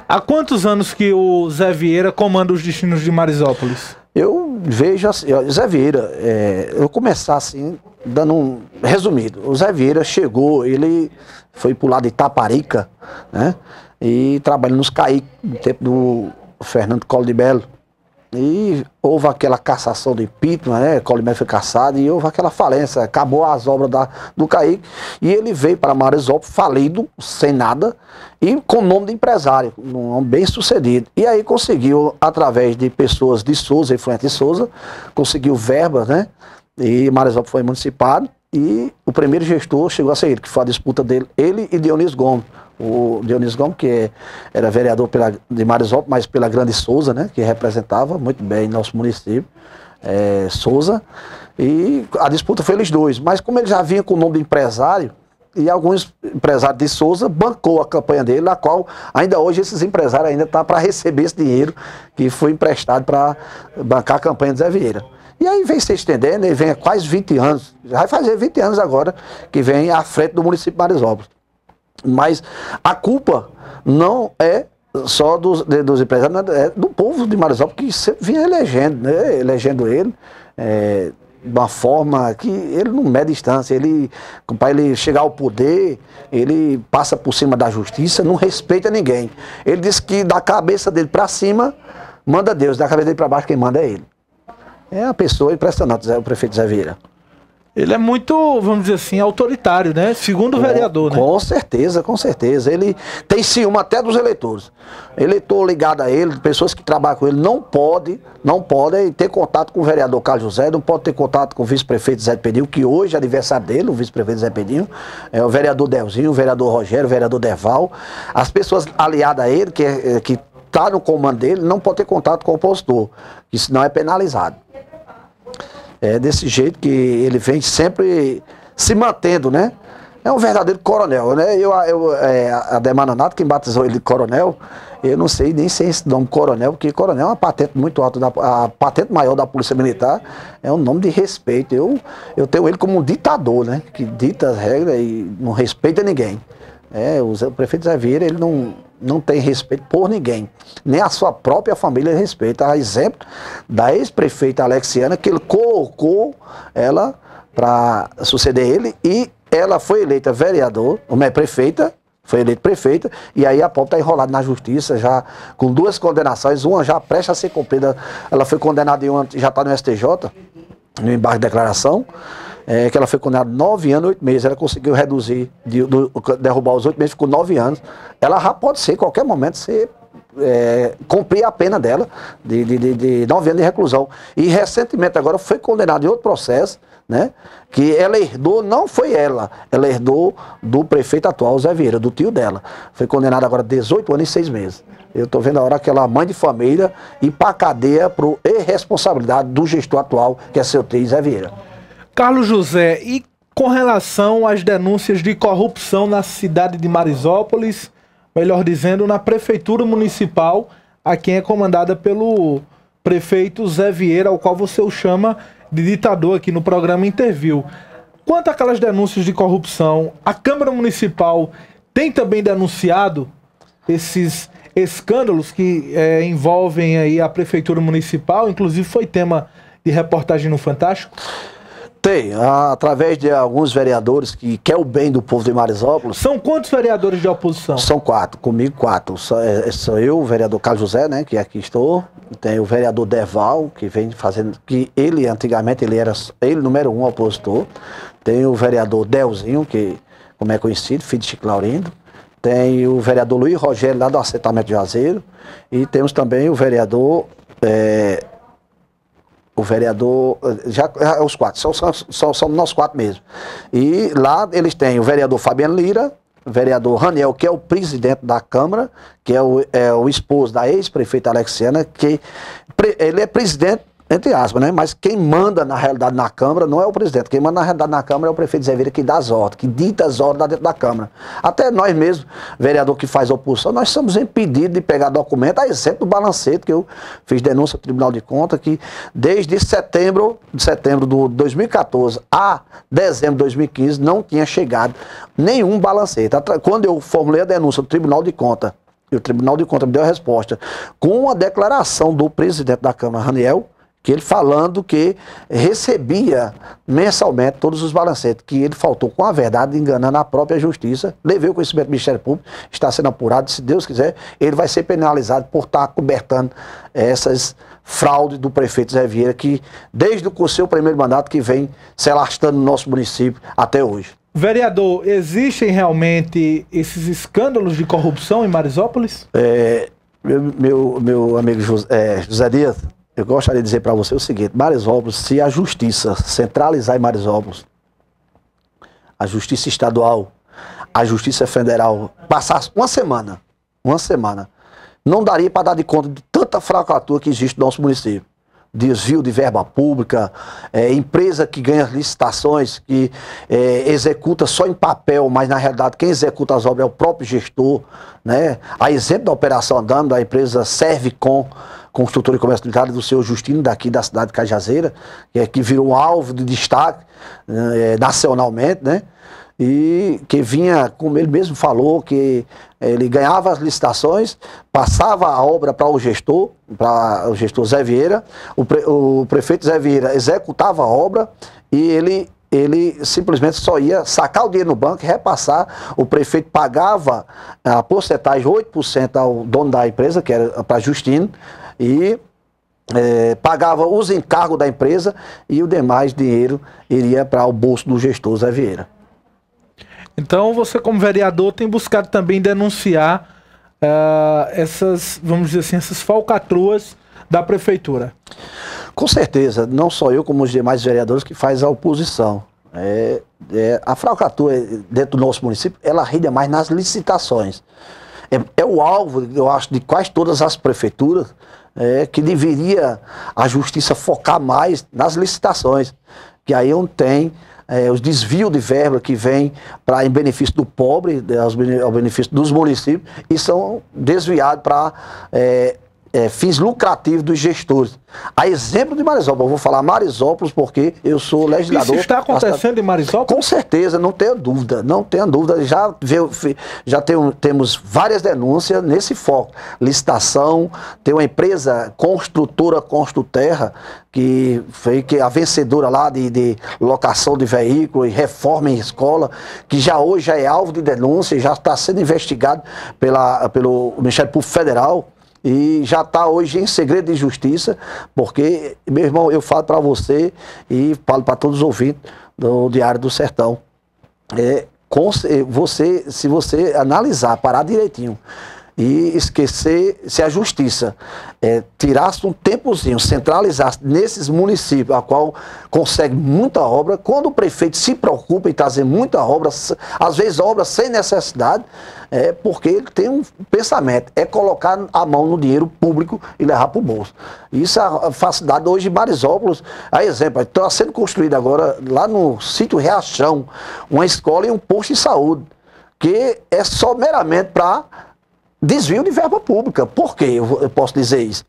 Há quantos anos que o Zé Vieira comanda os destinos de Marisópolis? Eu vejo assim, Zé Vieira, é, eu começar assim, dando um resumido. O Zé Vieira chegou, ele foi pro lado de Itaparica, né? E trabalhando nos CAIC, no tempo do Fernando Colo de Belo. E houve aquela cassação do impeachment, né? Colimé foi cassado e houve aquela falência. Acabou as obras da, do Caíque. E ele veio para Marisópolis falido, sem nada, e com o nome de empresário, um nome bem sucedido. E aí conseguiu, através de pessoas de Souza, influentes de Souza, conseguiu verbas, né? E Marisópolis foi emancipado. E o primeiro gestor chegou a ser ele, que foi a disputa dele, ele e Dionísio Gomes o Dionísio Gomes, que era vereador pela, de Marisópolis, mas pela Grande Souza, né, que representava muito bem nosso município, é, Souza. E a disputa foi eles dois. Mas como ele já vinha com o nome de empresário, e alguns empresários de Souza bancou a campanha dele, na qual ainda hoje esses empresários ainda estão tá para receber esse dinheiro que foi emprestado para bancar a campanha de Zé Vieira. E aí vem se estendendo, e vem há quase 20 anos, já vai fazer 20 anos agora, que vem à frente do município de Marisópolis. Mas a culpa não é só dos, dos empresários, é, é do povo de Marizal porque sempre vinha elegendo, né? elegendo ele. É, de uma forma que ele não mede distância, ele para ele chegar ao poder, ele passa por cima da justiça, não respeita ninguém. Ele disse que da cabeça dele para cima manda Deus, da cabeça dele para baixo quem manda é ele. É uma pessoa impressionante, o prefeito Zé Vieira ele é muito, vamos dizer assim, autoritário, né? Segundo o com, vereador, né? Com certeza, com certeza. Ele tem ciúme até dos eleitores. Eleitor ligado a ele, pessoas que trabalham com ele, não pode, não podem ter contato com o vereador Carlos José, não pode ter contato com o vice-prefeito Zé Pedinho, que hoje é aniversário dele, o vice-prefeito Zé Pedinho, é o vereador Delzinho, o vereador Rogério, o vereador Derval. As pessoas aliadas a ele, que, é, que está no comando dele, não pode ter contato com o opositor, que senão é penalizado. É desse jeito que ele vem sempre se mantendo, né? É um verdadeiro coronel, né? Eu, eu, é, Ademar Nonato, quem batizou ele de coronel, eu não sei nem sei é esse nome coronel, porque coronel é uma patente muito alta, da, a patente maior da Polícia Militar, é um nome de respeito. Eu, eu tenho ele como um ditador, né? Que dita as regras e não respeita ninguém. É, o prefeito Zé Vieira, ele não, não tem respeito por ninguém, nem a sua própria família respeita. A exemplo da ex-prefeita Alexiana, que ele colocou ela para suceder ele e ela foi eleita vereador, uma é prefeita, foi eleita prefeita, e aí a pobre está enrolada na justiça, já com duas condenações, uma já presta a ser cumprida, ela foi condenada e uma já está no STJ, no embargo de declaração é, que ela foi condenada nove anos e oito meses. Ela conseguiu reduzir, de, do, derrubar os oito meses, ficou nove anos. Ela já pode ser, em qualquer momento, ser é, cumprir a pena dela de, de, de, de nove anos de reclusão. E recentemente agora foi condenada em outro processo, né? Que ela herdou, não foi ela, ela herdou do prefeito atual, Zé Vieira, do tio dela. Foi condenada agora 18 anos e seis meses. Eu estou vendo a hora que ela, é mãe de família, ir para cadeia por irresponsabilidade do gestor atual, que é seu tio Zé Vieira. Carlos José, e com relação às denúncias de corrupção na cidade de Marisópolis, melhor dizendo, na prefeitura municipal, a quem é comandada pelo prefeito Zé Vieira, ao qual você o chama de ditador aqui no programa Interview. Quanto àquelas denúncias de corrupção, a Câmara Municipal tem também denunciado esses escândalos que é, envolvem aí a prefeitura municipal, inclusive foi tema de reportagem no Fantástico? Tem, ah, através de alguns vereadores que quer o bem do povo de Marisópolis. São quantos vereadores de oposição? São quatro, comigo quatro. É, é, sou, eu, o vereador Carlos José, né, que aqui estou. Tem o vereador Deval, que vem fazendo, que ele antigamente ele era ele número um opositor. Tem o vereador Delzinho, que como é conhecido, filho de Chico Laurindo. Tem o vereador Luiz Rogério, lá do assentamento de Azeiro. E temos também o vereador é, o vereador, já, já os quatro, são, são, são, nós quatro mesmo. E lá eles têm o vereador Fabiano Lira, o vereador Raniel, que é o presidente da Câmara, que é o, é o esposo da ex-prefeita Alexiana, que pre, ele é presidente entre aspas, né? Mas quem manda, na realidade, na Câmara não é o presidente. Quem manda, na realidade, na Câmara é o prefeito Zé Vieira que dá as ordens, que dita as ordens lá dentro da Câmara. Até nós mesmos, vereador que faz oposição, nós somos impedidos de pegar documento, a exemplo do balancete, que eu fiz denúncia ao Tribunal de Contas, que desde setembro, de setembro de 2014 a dezembro de 2015 não tinha chegado nenhum balancete. Quando eu formulei a denúncia do Tribunal de Contas, e o Tribunal de Contas me deu a resposta, com a declaração do presidente da Câmara, Raniel, que ele falando que recebia mensalmente todos os balancetes, que ele faltou com a verdade, enganando a própria justiça, levei o conhecimento do Ministério Público, está sendo apurado, se Deus quiser, ele vai ser penalizado por estar tá cobertando essas fraudes do prefeito Zé Vieira, que desde o seu primeiro mandato que vem se alastrando no nosso município até hoje. Vereador, existem realmente esses escândalos de corrupção em Marisópolis? É, meu, meu, meu amigo José, é, José Dias, eu gostaria de dizer para você o seguinte: Marisópolis, se a justiça centralizar em Marisópolis, a justiça estadual, a justiça federal, passasse uma semana, uma semana, não daria para dar de conta de tanta fracatura que existe no nosso município. Desvio de verba pública, é, empresa que ganha licitações, que é, executa só em papel, mas na realidade quem executa as obras é o próprio gestor. Né? A exemplo da Operação Andame, da empresa Servicom, construtora e comércio militar do senhor Justino, daqui da cidade de Cajazeira, é, que virou um alvo de destaque é, nacionalmente, né? E que vinha, como ele mesmo falou, que eh, ele ganhava as licitações, passava a obra para o gestor, para o gestor Zé Vieira, o, pre, o prefeito Zé Vieira executava a obra e ele ele simplesmente só ia sacar o dinheiro no banco, e repassar, o prefeito pagava a porcentagem, 8% ao dono da empresa, que era para Justino, e é, pagava os encargos da empresa e o demais dinheiro iria para o bolso do gestor Zé Vieira. Então você, como vereador, tem buscado também denunciar uh, essas, vamos dizer assim, essas falcatruas da prefeitura. Com certeza, não só eu, como os demais vereadores que faz a oposição. É, é, a fraucatura é, dentro do nosso município, ela rende mais nas licitações. É, é, o alvo, eu acho, de quase todas as prefeituras é, que deveria a justiça focar mais nas licitações, que aí é onde tem os desvios de verba que vem para em benefício do pobre, ao benefício dos municípios, e são desviados para é, fins lucrativos dos gestores. A exemplo de Marisópolis, eu vou falar Marisópolis porque eu sou legislador. Isso está acontecendo em Marisópolis? Com certeza, não tenho dúvida, não tenho dúvida. Já, veio, já temos várias denúncias nesse foco. Licitação, tem uma empresa construtora Construterra, que foi que é a vencedora lá de, de locação de veículo e reforma em escola, que já hoje já é alvo de denúncia, já está sendo investigado pela, pelo Ministério Público Federal e já está hoje em segredo de justiça, porque, meu irmão, eu falo para você e falo para todos os ouvintes do Diário do Sertão. É, você, se você analisar, parar direitinho, e esquecer-se a justiça. É, tirasse um tempozinho, centralizasse nesses municípios, a qual consegue muita obra, quando o prefeito se preocupa em trazer muita obra, às vezes obra sem necessidade, é porque ele tem um pensamento, é colocar a mão no dinheiro público e levar para o bolso. Isso é a facilidade hoje em Marisópolis. A exemplo, está sendo construída agora, lá no sítio Reachão, uma escola e um posto de saúde, que é só meramente para desvio de verba pública. Por que eu posso dizer isso?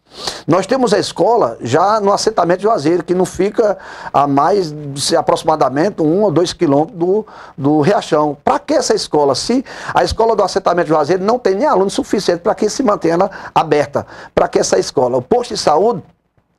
Nós temos a escola já no assentamento de Juazeiro, que não fica a mais aproximadamente um ou dois quilômetros do, do Riachão. Para que essa escola? Se a escola do assentamento de Juazeiro não tem nem aluno suficiente para que se mantenha aberta, para que essa escola. O posto de saúde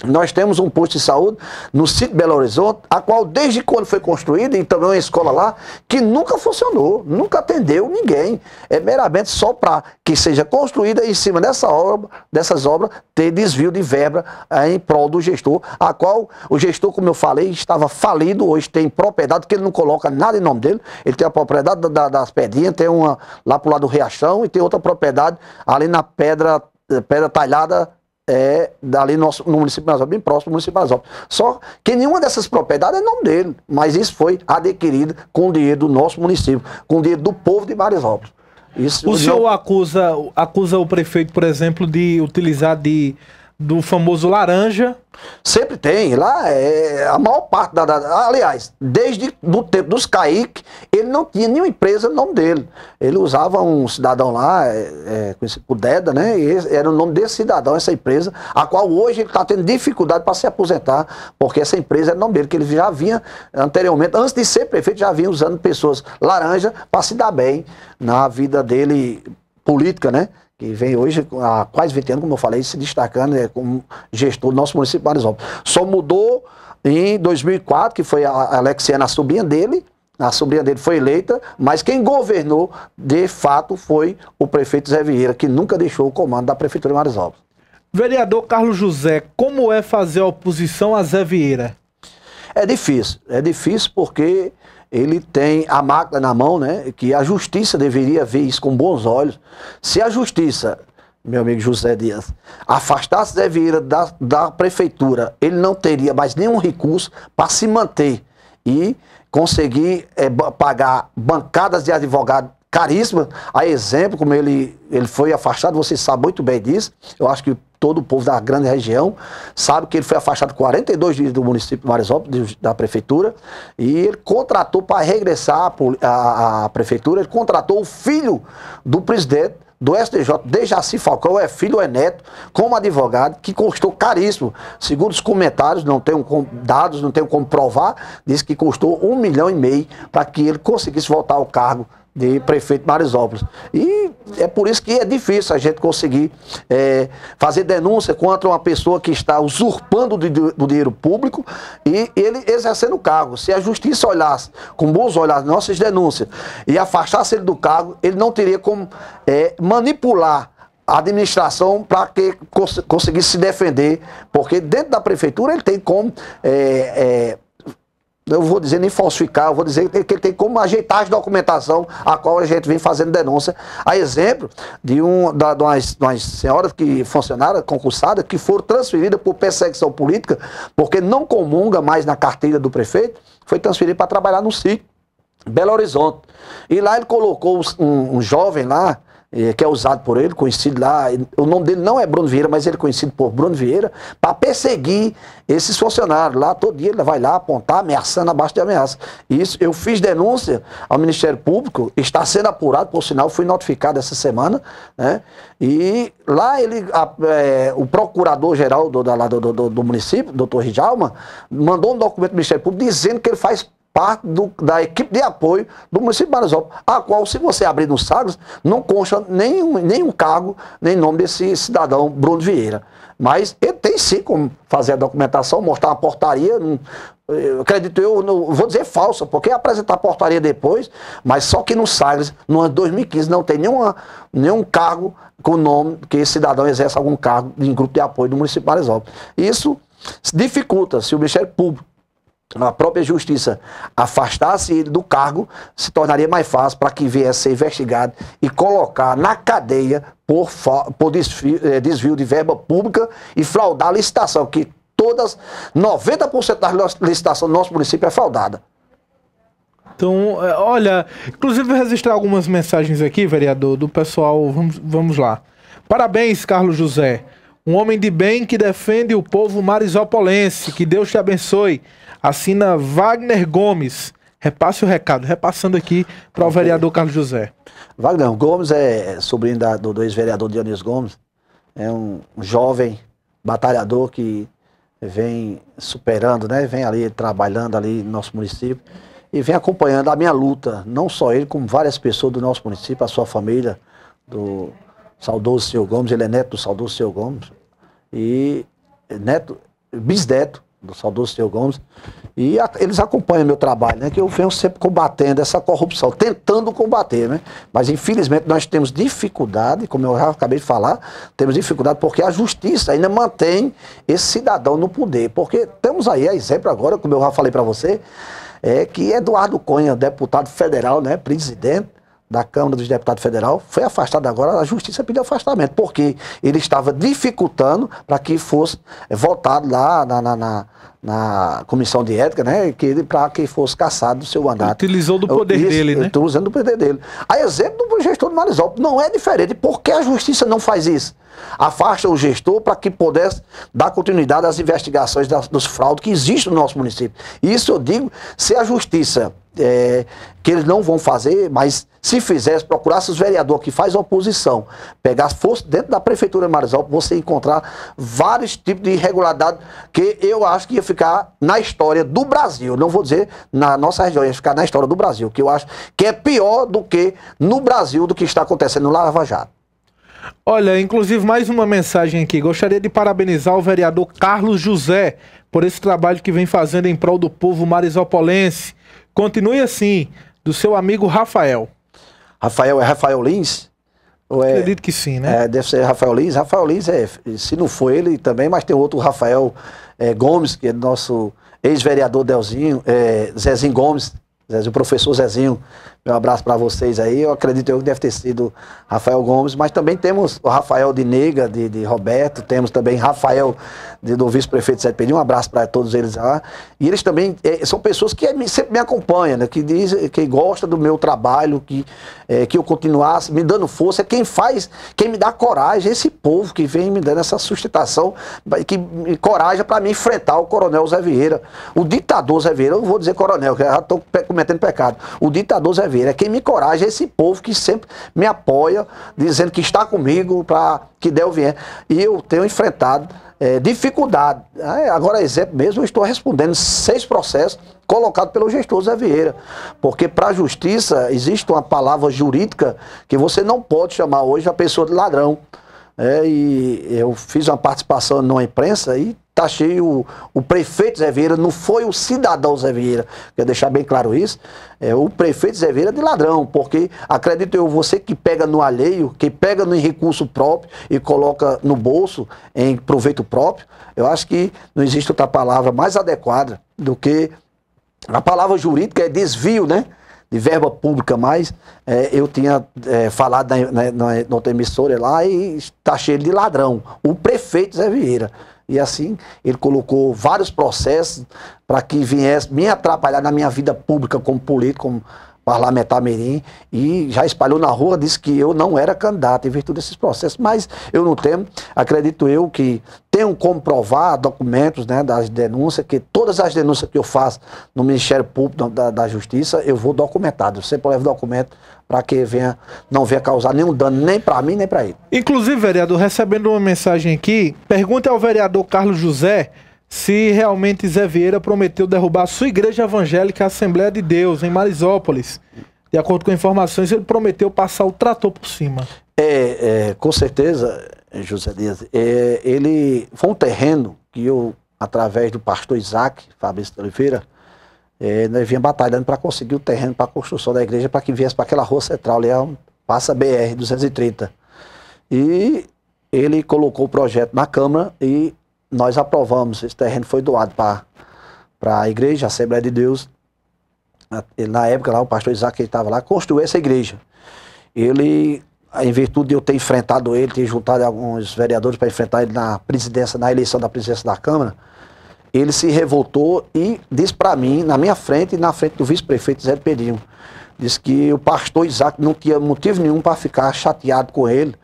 nós temos um posto de saúde no sítio Belo Horizonte, a qual desde quando foi construída, e também uma escola lá, que nunca funcionou, nunca atendeu ninguém. É meramente só para que seja construída em cima dessa obra, dessas obras, ter desvio de verba eh, em prol do gestor, a qual o gestor, como eu falei, estava falido, hoje tem propriedade, que ele não coloca nada em nome dele, ele tem a propriedade da, da, das pedrinhas, tem uma lá para o lado do Riachão e tem outra propriedade ali na pedra, eh, pedra talhada é dali nosso, no município de Brasópolis, bem próximo do município de Brasópolis. Só que nenhuma dessas propriedades é nome dele, mas isso foi adquirido com o dinheiro do nosso município, com o dinheiro do povo de Marisópolis. Isso o senhor acusa, acusa o prefeito, por exemplo, de utilizar de do famoso laranja. Sempre tem. Lá é a maior parte da. da aliás, desde o tempo dos Kaique, ele não tinha nenhuma empresa no nome dele. Ele usava um cidadão lá, é, é conhecido o Deda, né? E era o nome desse cidadão, essa empresa, a qual hoje ele está tendo dificuldade para se aposentar, porque essa empresa era é o nome dele, que ele já vinha anteriormente, antes de ser prefeito, já vinha usando pessoas laranja para se dar bem na vida dele política, né? que vem hoje há quase 20 anos, como eu falei, se destacando né, como gestor do nosso município de Marisópolis. Só mudou em 2004, que foi a Alexiana, a sobrinha dele, a sobrinha dele foi eleita, mas quem governou, de fato, foi o prefeito Zé Vieira, que nunca deixou o comando da Prefeitura de Marisópolis. Vereador Carlos José, como é fazer a oposição a Zé Vieira? É difícil, é difícil porque ele tem a máquina na mão, né? Que a justiça deveria ver isso com bons olhos. Se a justiça, meu amigo José Dias, afastasse Zé Vieira da, da prefeitura, ele não teria mais nenhum recurso para se manter e conseguir é, pagar bancadas de advogado Carisma, A exemplo, como ele, ele foi afastado, você sabe muito bem disso. Eu acho que todo o povo da grande região sabe que ele foi afastado 42 dias do município de Marisópolis, da prefeitura, e ele contratou para regressar à prefeitura, ele contratou o filho do presidente do STJ, Dejaci Falcão, é filho, é neto, como advogado, que custou caríssimo. Segundo os comentários, não tenho dados, não tenho como provar, disse que custou um milhão e meio para que ele conseguisse voltar ao cargo de prefeito Marisópolis. E é por isso que é difícil a gente conseguir é, fazer denúncia contra uma pessoa que está usurpando do, do dinheiro público e ele exercendo o cargo. Se a justiça olhasse com bons olhares nossas denúncias e afastasse ele do cargo, ele não teria como é, manipular a administração para que cons conseguisse se defender, porque dentro da prefeitura ele tem como é, é eu vou dizer nem falsificar, eu vou dizer que ele tem como ajeitar as documentação a qual a gente vem fazendo denúncia. A exemplo de, um, da, de, umas, de umas senhoras que funcionaram, concursadas, que foram transferidas por perseguição política, porque não comunga mais na carteira do prefeito, foi transferida para trabalhar no sítio, Belo Horizonte. E lá ele colocou um, um jovem lá, é, que é usado por ele, conhecido lá, o nome dele não é Bruno Vieira, mas ele é conhecido por Bruno Vieira, para perseguir esses funcionários lá, todo dia ele vai lá apontar, ameaçando abaixo de ameaça. Isso, eu fiz denúncia ao Ministério Público, está sendo apurado, por sinal, fui notificado essa semana, né? E lá ele, a, é, o procurador-geral do, do, do, do, município, doutor Rijalma, mandou um documento do Ministério Público dizendo que ele faz parte do, da equipe de apoio do município de Marizópolis, a qual, se você abrir no Sagres, não consta nenhum, nenhum cargo, nem nome desse cidadão Bruno Vieira. Mas ele tem sim como fazer a documentação, mostrar uma portaria, não, eu acredito eu, não, vou dizer falsa, porque apresentar a portaria depois, mas só que no Sagres, no ano 2015, não tem nenhuma, nenhum cargo com nome que esse cidadão exerce algum cargo em grupo de apoio do município de Marizópolis. Isso dificulta se o Ministério Público na própria justiça afastasse ele do cargo, se tornaria mais fácil para que viesse ser investigado e colocar na cadeia por, por eh, desvio de verba pública e fraudar a licitação, que todas, 90% das licitações do nosso município é fraudada. Então, eh, olha, inclusive vou registrar algumas mensagens aqui, vereador, do pessoal. Vamos, vamos lá. Parabéns, Carlos José. Um homem de bem que defende o povo marisopolense. Que Deus te abençoe. Assina Wagner Gomes. Repasse o recado, repassando aqui para o vereador Carlos José. Wagner Gomes é sobrinho da, do, ex-vereador Dionísio Gomes. É um, um jovem batalhador que vem superando, né? Vem ali trabalhando ali no nosso município e vem acompanhando a minha luta, não só ele, como várias pessoas do nosso município, a sua família, do saudoso senhor Gomes, ele é neto do saudoso senhor Gomes, e neto, bisneto do saudoso Senhor Gomes, e a, eles acompanham meu trabalho, né? Que eu venho sempre combatendo essa corrupção, tentando combater, né? Mas infelizmente nós temos dificuldade, como eu já acabei de falar, temos dificuldade porque a justiça ainda mantém esse cidadão no poder. Porque temos aí a exemplo agora, como eu já falei para você, é que Eduardo Cunha, deputado federal, né, presidente, da Câmara dos Deputados Federal foi afastado agora, a Justiça pediu afastamento, porque ele estava dificultando para que fosse votado lá na, na, na, na comissão de ética, né, que para que fosse caçado do seu mandato. Utilizou do poder eu, dele, eu, né? Estou usando do poder dele. A exemplo do gestor do Marisópolis, não é diferente. Por que a justiça não faz isso? Afasta o gestor para que pudesse dar continuidade às investigações das, dos fraudes que existem no nosso município. Isso eu digo, se a justiça, é, que eles não vão fazer, mas se fizesse, procurasse os vereadores que faz oposição, pegasse, fosse dentro da prefeitura de Marisópolis, você encontrar vários tipos de irregularidade que eu acho que ia ficar ficar na história do Brasil. Não vou dizer na nossa região, ia é ficar na história do Brasil, que eu acho que é pior do que no Brasil do que está acontecendo no Lava Jato. Olha, inclusive mais uma mensagem aqui. Gostaria de parabenizar o vereador Carlos José por esse trabalho que vem fazendo em prol do povo marisopolense. Continue assim, do seu amigo Rafael. Rafael é Rafael Lins? Ou é, Acredito que sim, né? É, deve ser Rafael Lins. Rafael Lins é, se não foi ele também, mas tem outro Rafael é, Gomes, que é nosso ex-vereador Delzinho, é, Zezinho Gomes, Zezinho, o professor Zezinho, meu abraço para vocês aí. Eu acredito eu que deve ter sido Rafael Gomes, mas também temos o Rafael de Nega, de, de Roberto, temos também Rafael de, do vice-prefeito Sete Pedro. Um abraço para todos eles lá. E eles também é, são pessoas que sempre me acompanham, né? que diz que gosta do meu trabalho, que, é, que eu continuasse me dando força. é Quem faz, quem me dá coragem, esse povo que vem me dando essa sustentação, que me coragem para me enfrentar o coronel Zé Vieira. O ditador Zé Vieira, eu não vou dizer coronel, que já estou cometendo pecado. O ditador Zé Vieira. É Quem me encoraja é esse povo que sempre me apoia, dizendo que está comigo para que Deus vier. E eu tenho enfrentado é, dificuldade. Ah, é, agora, exemplo mesmo, eu estou respondendo seis processos colocados pelo gestor Zé Vieira. Porque para a justiça existe uma palavra jurídica que você não pode chamar hoje a pessoa de ladrão. É, e eu fiz uma participação numa imprensa e taxei o, o prefeito Zé Vieira, não foi o cidadão Zé Vieira, quero deixar bem claro isso, é, o prefeito Zé Vieira é de ladrão, porque, acredito eu, você que pega no alheio, que pega no recurso próprio e coloca no bolso, em proveito próprio, eu acho que não existe outra palavra mais adequada do que a palavra jurídica é desvio, né? de verba pública mais, é, eu tinha é, falado na, na, na, outra emissora lá e está cheio de ladrão, o prefeito Zé Vieira. E assim, ele colocou vários processos para que viesse me atrapalhar na minha vida pública como político, como parlamentar mirim e já espalhou na rua, disse que eu não era candidato em virtude desses processos. Mas eu não temo, acredito eu que tenho provar documentos né, das denúncias, que todas as denúncias que eu faço no Ministério Público da, da Justiça, eu vou documentado. Eu sempre levo documento para que venha, não venha causar nenhum dano, nem para mim, nem para ele. Inclusive, vereador, recebendo uma mensagem aqui, pergunta ao vereador Carlos José se realmente Zé Vieira prometeu derrubar a sua igreja evangélica, a Assembleia de Deus, em Marisópolis. De acordo com informações, ele prometeu passar o trator por cima. É, é com certeza, José Dias. É, ele foi um terreno que eu, através do pastor Isaac Fabrício de Oliveira, é, nós vinha batalhando para conseguir o terreno para a construção da igreja, para que viesse para aquela rua central, ali, passa BR 230. E ele colocou o projeto na Câmara e nós aprovamos, esse terreno foi doado para a igreja, a Assembleia de Deus. Na época lá, o pastor Isaac estava lá, construiu essa igreja. Ele, em virtude de eu ter enfrentado ele, ter juntado alguns vereadores para enfrentar ele na presidência, na eleição da presidência da Câmara, ele se revoltou e disse para mim, na minha frente e na frente do vice-prefeito Zé Pedrinho, disse que o pastor Isaac não tinha motivo nenhum para ficar chateado com ele,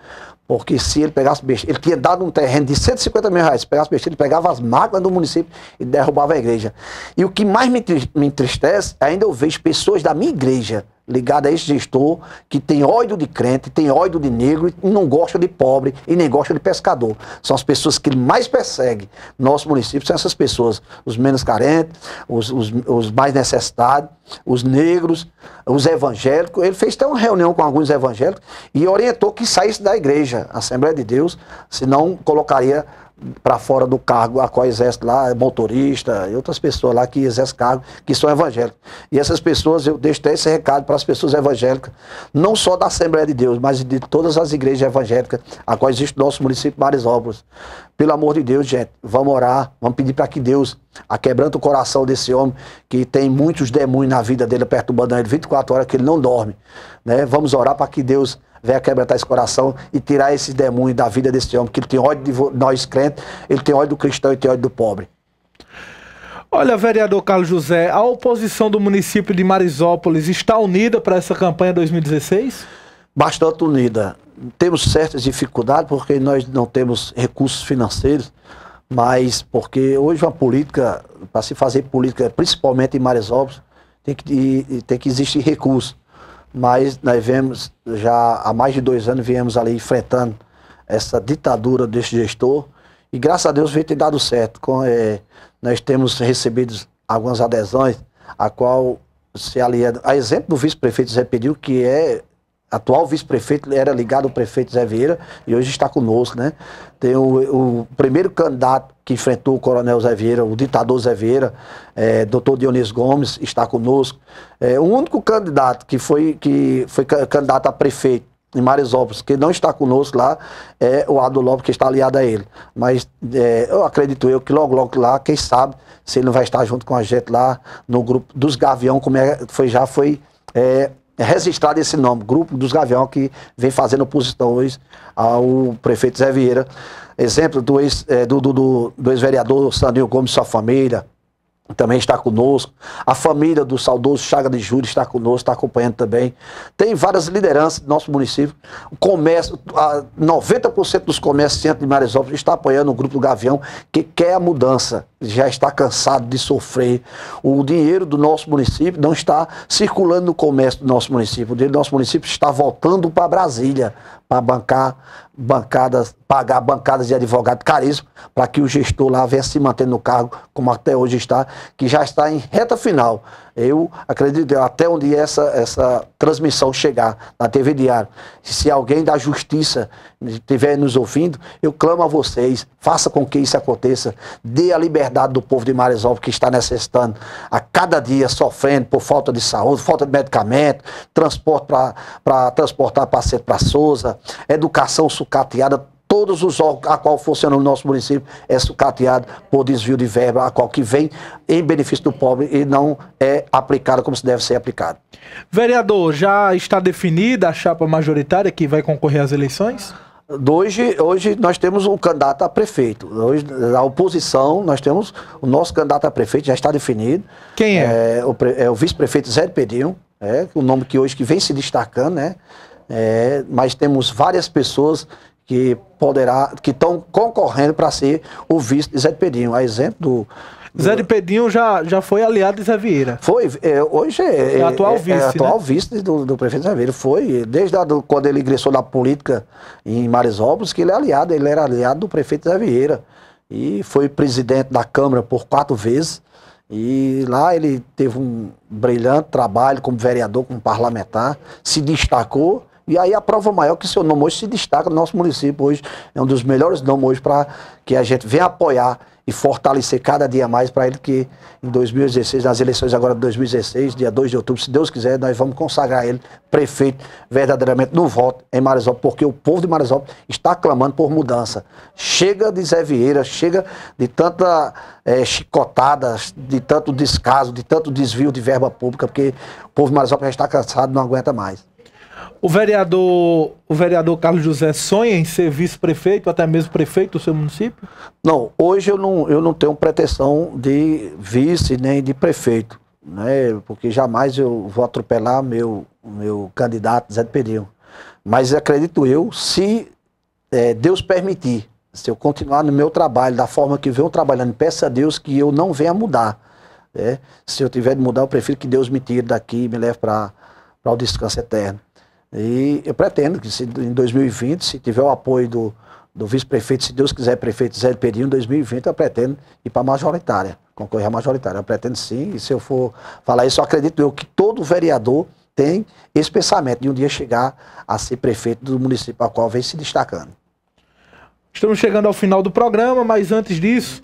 porque se ele pegasse besteira, ele tinha dado um terreno de 150 mil reais, se pegasse besteira, ele pegava as máquinas do município e derrubava a igreja. E o que mais me entristece, ainda eu vejo pessoas da minha igreja ligado a esse gestor que tem ódio de crente, tem ódio de negro e não gosta de pobre e nem gosta de pescador. São as pessoas que mais persegue. Nosso município são essas pessoas, os menos carentes, os, os, os mais necessitados, os negros, os evangélicos. Ele fez até uma reunião com alguns evangélicos e orientou que saísse da igreja, a Assembleia de Deus, senão colocaria para fora do cargo a qual exerce lá, é motorista e outras pessoas lá que exercem cargo, que são evangélicos. E essas pessoas, eu deixo até esse recado para as pessoas evangélicas, não só da Assembleia de Deus, mas de todas as igrejas evangélicas a qual existe no nosso município de Marisópolis. Pelo amor de Deus, gente, vamos orar, vamos pedir para que Deus quebrando o coração desse homem que tem muitos demônios na vida dele, perturbando ele 24 horas, que ele não dorme. Né? Vamos orar para que Deus venha quebrantar esse coração e tirar esse demônio da vida desse homem, que ele tem ódio de nós crentes, ele tem ódio do cristão e tem ódio do pobre. Olha, vereador Carlos José, a oposição do município de Marisópolis está unida para essa campanha 2016? Bastante unida. Temos certas dificuldades porque nós não temos recursos financeiros, mas porque hoje uma política, para se fazer política, principalmente em Marisópolis, tem que, tem que existir recursos mas nós vemos, já há mais de dois anos, viemos ali enfrentando essa ditadura desse gestor. E graças a Deus veio ter dado certo. Com, é, nós temos recebido algumas adesões, a qual se aliado A exemplo do vice-prefeito Zé Pediu, que é atual vice-prefeito, era ligado ao prefeito Zé Vieira e hoje está conosco, né? Tem o, o primeiro candidato que enfrentou o coronel Zé Vieira, o ditador Zé Vieira, é, doutor Dionísio Gomes, está conosco. É, o único candidato que foi, que foi candidato a prefeito em Marisópolis, que não está conosco lá, é o Ado Lopes, que está aliado a ele. Mas é, eu acredito eu que logo, logo lá, quem sabe, se ele não vai estar junto com a gente lá no grupo dos Gavião, como é, foi, já foi é, é registrado esse nome, Grupo dos Gavião, que vem fazendo oposições ao prefeito Zé Vieira. Exemplo do ex-vereador é, do, do, do, do ex Sandinho Gomes e sua família, também está conosco. A família do saudoso Chaga de Júlio está conosco, está acompanhando também. Tem várias lideranças do nosso município. O comércio, 90% dos comerciantes de Marisópolis está apoiando o Grupo do Gavião, que quer a mudança, já está cansado de sofrer. O dinheiro do nosso município não está circulando no comércio do nosso município. O dinheiro do nosso município está voltando para Brasília, para bancar bancadas, pagar bancadas de advogado caríssimo, para que o gestor lá venha se mantendo no cargo, como até hoje está, que já está em reta final. Eu acredito, até onde essa, essa transmissão chegar na TV Diário, se alguém da justiça estiver nos ouvindo, eu clamo a vocês, faça com que isso aconteça, dê a liberdade do povo de Marisópolis que está necessitando, a cada dia sofrendo por falta de saúde, falta de medicamento, transporte para transportar paciente para Souza, educação sucateada, todos os a qual funciona no nosso município é sucateado por desvio de verba, a qual que vem em benefício do pobre e não é aplicada como se deve ser aplicado Vereador, já está definida a chapa majoritária que vai concorrer às eleições? Hoje, hoje nós temos um candidato a prefeito. Hoje, a oposição, nós temos o nosso candidato a prefeito, já está definido. Quem é? É o, é o vice-prefeito Zé Pedinho, é, o nome que hoje que vem se destacando, né? É, mas temos várias pessoas que poderá, que estão concorrendo para ser o vice de Zé de Pedinho, a exemplo do Zé de Pedinho já, já foi aliado de Zé Vieira. Foi, é, hoje é, é atual vice. É, é atual né? vice do, do prefeito Zé Vieira. Foi, desde a, do, quando ele ingressou na política em Marisópolis, que ele é aliado, ele era aliado do prefeito Zé Vieira. E foi presidente da Câmara por quatro vezes. E lá ele teve um brilhante trabalho como vereador, como parlamentar, se destacou e aí a prova maior é que seu nome hoje se destaca no nosso município hoje. É um dos melhores nomes hoje para que a gente venha apoiar e fortalecer cada dia mais para ele que em 2016, nas eleições agora de 2016, dia 2 de outubro, se Deus quiser, nós vamos consagrar ele prefeito verdadeiramente no voto em Marisópolis, porque o povo de Marisópolis está clamando por mudança. Chega de Zé Vieira, chega de tanta é, chicotada, de tanto descaso, de tanto desvio de verba pública, porque o povo de Marisópolis já está cansado, não aguenta mais. O vereador, o vereador Carlos José sonha em ser vice-prefeito, até mesmo prefeito do seu município? Não, hoje eu não, eu não tenho pretensão de vice nem de prefeito, né? porque jamais eu vou atropelar meu, meu candidato Zé Pedrinho. Mas acredito eu, se é, Deus permitir, se eu continuar no meu trabalho da forma que venho trabalhando, peço a Deus que eu não venha mudar. Né? Se eu tiver de mudar, eu prefiro que Deus me tire daqui e me leve para o descanso eterno. E eu pretendo que se, em 2020, se tiver o apoio do, do vice-prefeito, se Deus quiser, prefeito Zé Pedrinho, em 2020 eu pretendo ir para a majoritária, concorrer à majoritária. Eu pretendo sim, e se eu for falar isso, eu acredito eu que todo vereador tem esse pensamento de um dia chegar a ser prefeito do município ao qual vem se destacando. Estamos chegando ao final do programa, mas antes disso,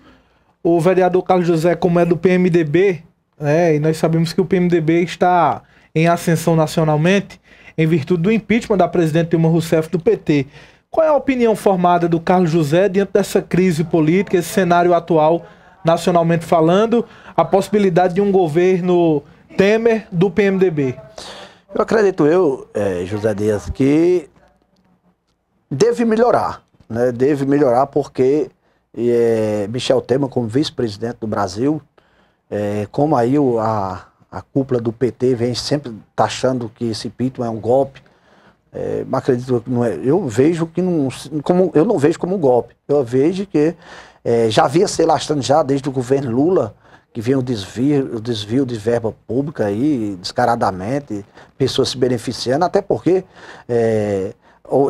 o vereador Carlos José, como é do PMDB, né, e nós sabemos que o PMDB está em ascensão nacionalmente, em virtude do impeachment da presidente Dilma Rousseff do PT. Qual é a opinião formada do Carlos José diante dessa crise política, esse cenário atual, nacionalmente falando, a possibilidade de um governo Temer do PMDB? Eu acredito eu, é, José Dias, que deve melhorar, né? Deve melhorar porque é, Michel Temer, como vice-presidente do Brasil, é, como aí o, a, a cúpula do PT vem sempre taxando que esse impeachment é um golpe. É, acredito que não é. Eu vejo que não. Como, eu não vejo como um golpe. Eu vejo que é, já havia se lastrando já desde o governo Lula, que vinha o desvio, o desvio de verba pública aí, descaradamente, pessoas se beneficiando, até porque é,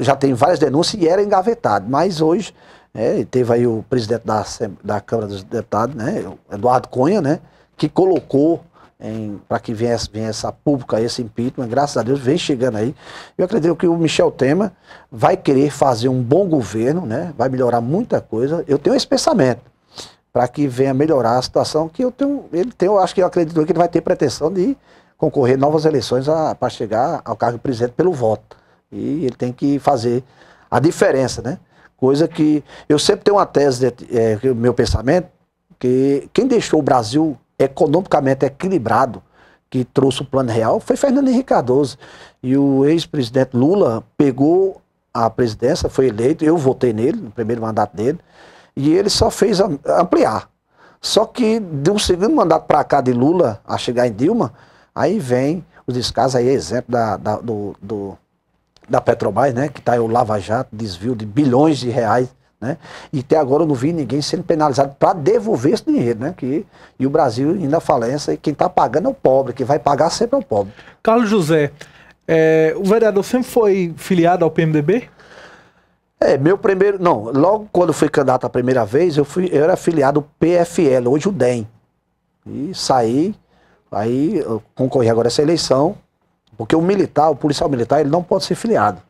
já tem várias denúncias e era engavetado. Mas hoje é, teve aí o presidente da, da Câmara dos Deputados, né, Eduardo Cunha, né, que colocou para que venha, essa pública, esse impeachment, graças a Deus, vem chegando aí. Eu acredito que o Michel Temer vai querer fazer um bom governo, né? vai melhorar muita coisa. Eu tenho esse pensamento para que venha melhorar a situação que eu tenho. Ele tem, eu acho que eu acredito que ele vai ter pretensão de concorrer novas eleições para chegar ao cargo de presidente pelo voto. E ele tem que fazer a diferença, né? Coisa que eu sempre tenho uma tese, é, meu pensamento, que quem deixou o Brasil economicamente equilibrado que trouxe o Plano Real foi Fernando Henrique Cardoso. E o ex-presidente Lula pegou a presidência, foi eleito, eu votei nele, no primeiro mandato dele, e ele só fez ampliar. Só que de um segundo mandato para cá de Lula a chegar em Dilma, aí vem os descasos, aí é exemplo da, da do, do, da Petrobras, né, que está o Lava Jato, desvio de bilhões de reais né? E até agora eu não vi ninguém sendo penalizado para devolver esse dinheiro, né? Que, e o Brasil indo à falência, e quem está pagando é o pobre, quem vai pagar sempre é o pobre. Carlos José, é, o vereador sempre foi filiado ao PMDB? É, meu primeiro. Não, logo quando fui candidato a primeira vez, eu, fui, eu era filiado PFL, hoje o DEM. E saí, aí eu concorri agora a essa eleição, porque o militar, o policial militar, ele não pode ser filiado.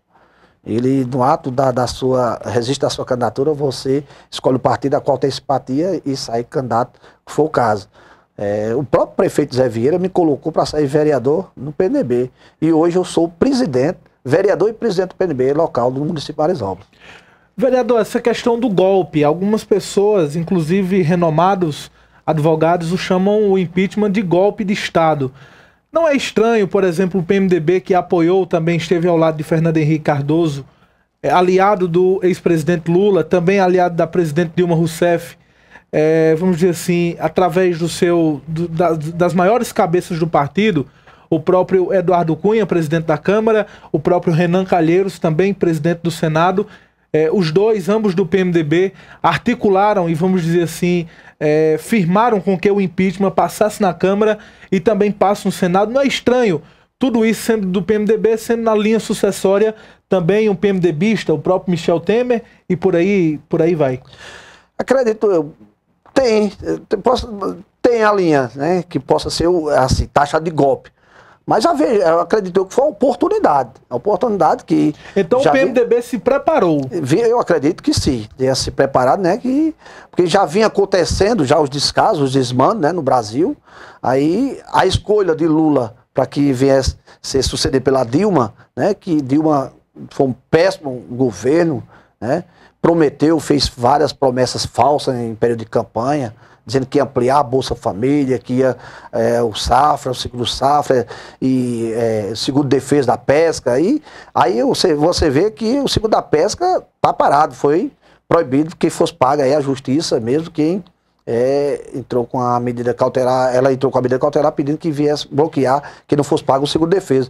Ele, no ato da, da sua, resiste à sua candidatura, você escolhe o partido a qual tem simpatia e sai candidato, que for o caso. É, o próprio prefeito Zé Vieira me colocou para sair vereador no PNB. E hoje eu sou presidente, vereador e presidente do PNB local do município de Arizópolis. Vereador, essa questão do golpe, algumas pessoas, inclusive renomados advogados, o chamam o impeachment de golpe de Estado. Não é estranho, por exemplo, o PMDB que apoiou também esteve ao lado de Fernando Henrique Cardoso, é, aliado do ex-presidente Lula, também aliado da presidente Dilma Rousseff, é, vamos dizer assim, através do seu do, da, das maiores cabeças do partido, o próprio Eduardo Cunha, presidente da Câmara, o próprio Renan Calheiros, também presidente do Senado, é, os dois, ambos do PMDB, articularam e vamos dizer assim, é, firmaram com que o impeachment passasse na Câmara e também passe no Senado. Não é estranho tudo isso sendo do PMDB, sendo na linha sucessória também um PMDBista, o próprio Michel Temer, e por aí, por aí vai. Acredito eu. Tem, tem, tem a linha, né? Que possa ser assim, taxa de golpe. Mas já vejo, eu acredito que foi uma oportunidade. Uma oportunidade que. Então o PMDB vi, se preparou. Vi, eu acredito que sim, Tinha se preparado, né? Que, porque já vinha acontecendo já os descasos, os desmandos né, no Brasil. Aí a escolha de Lula para que viesse ser sucedido pela Dilma, né? Que Dilma foi um péssimo governo, né? Prometeu, fez várias promessas falsas em período de campanha dizendo que ia ampliar a Bolsa Família, que ia é, o Safra, o Ciclo Safra e é, o Seguro Defesa da Pesca. E, aí você, você vê que o Seguro da Pesca está parado, foi proibido que fosse paga aí a justiça mesmo, quem é, entrou com a medida cautelar, ela entrou com a medida cautelar pedindo que viesse bloquear, que não fosse pago o seguro defesa.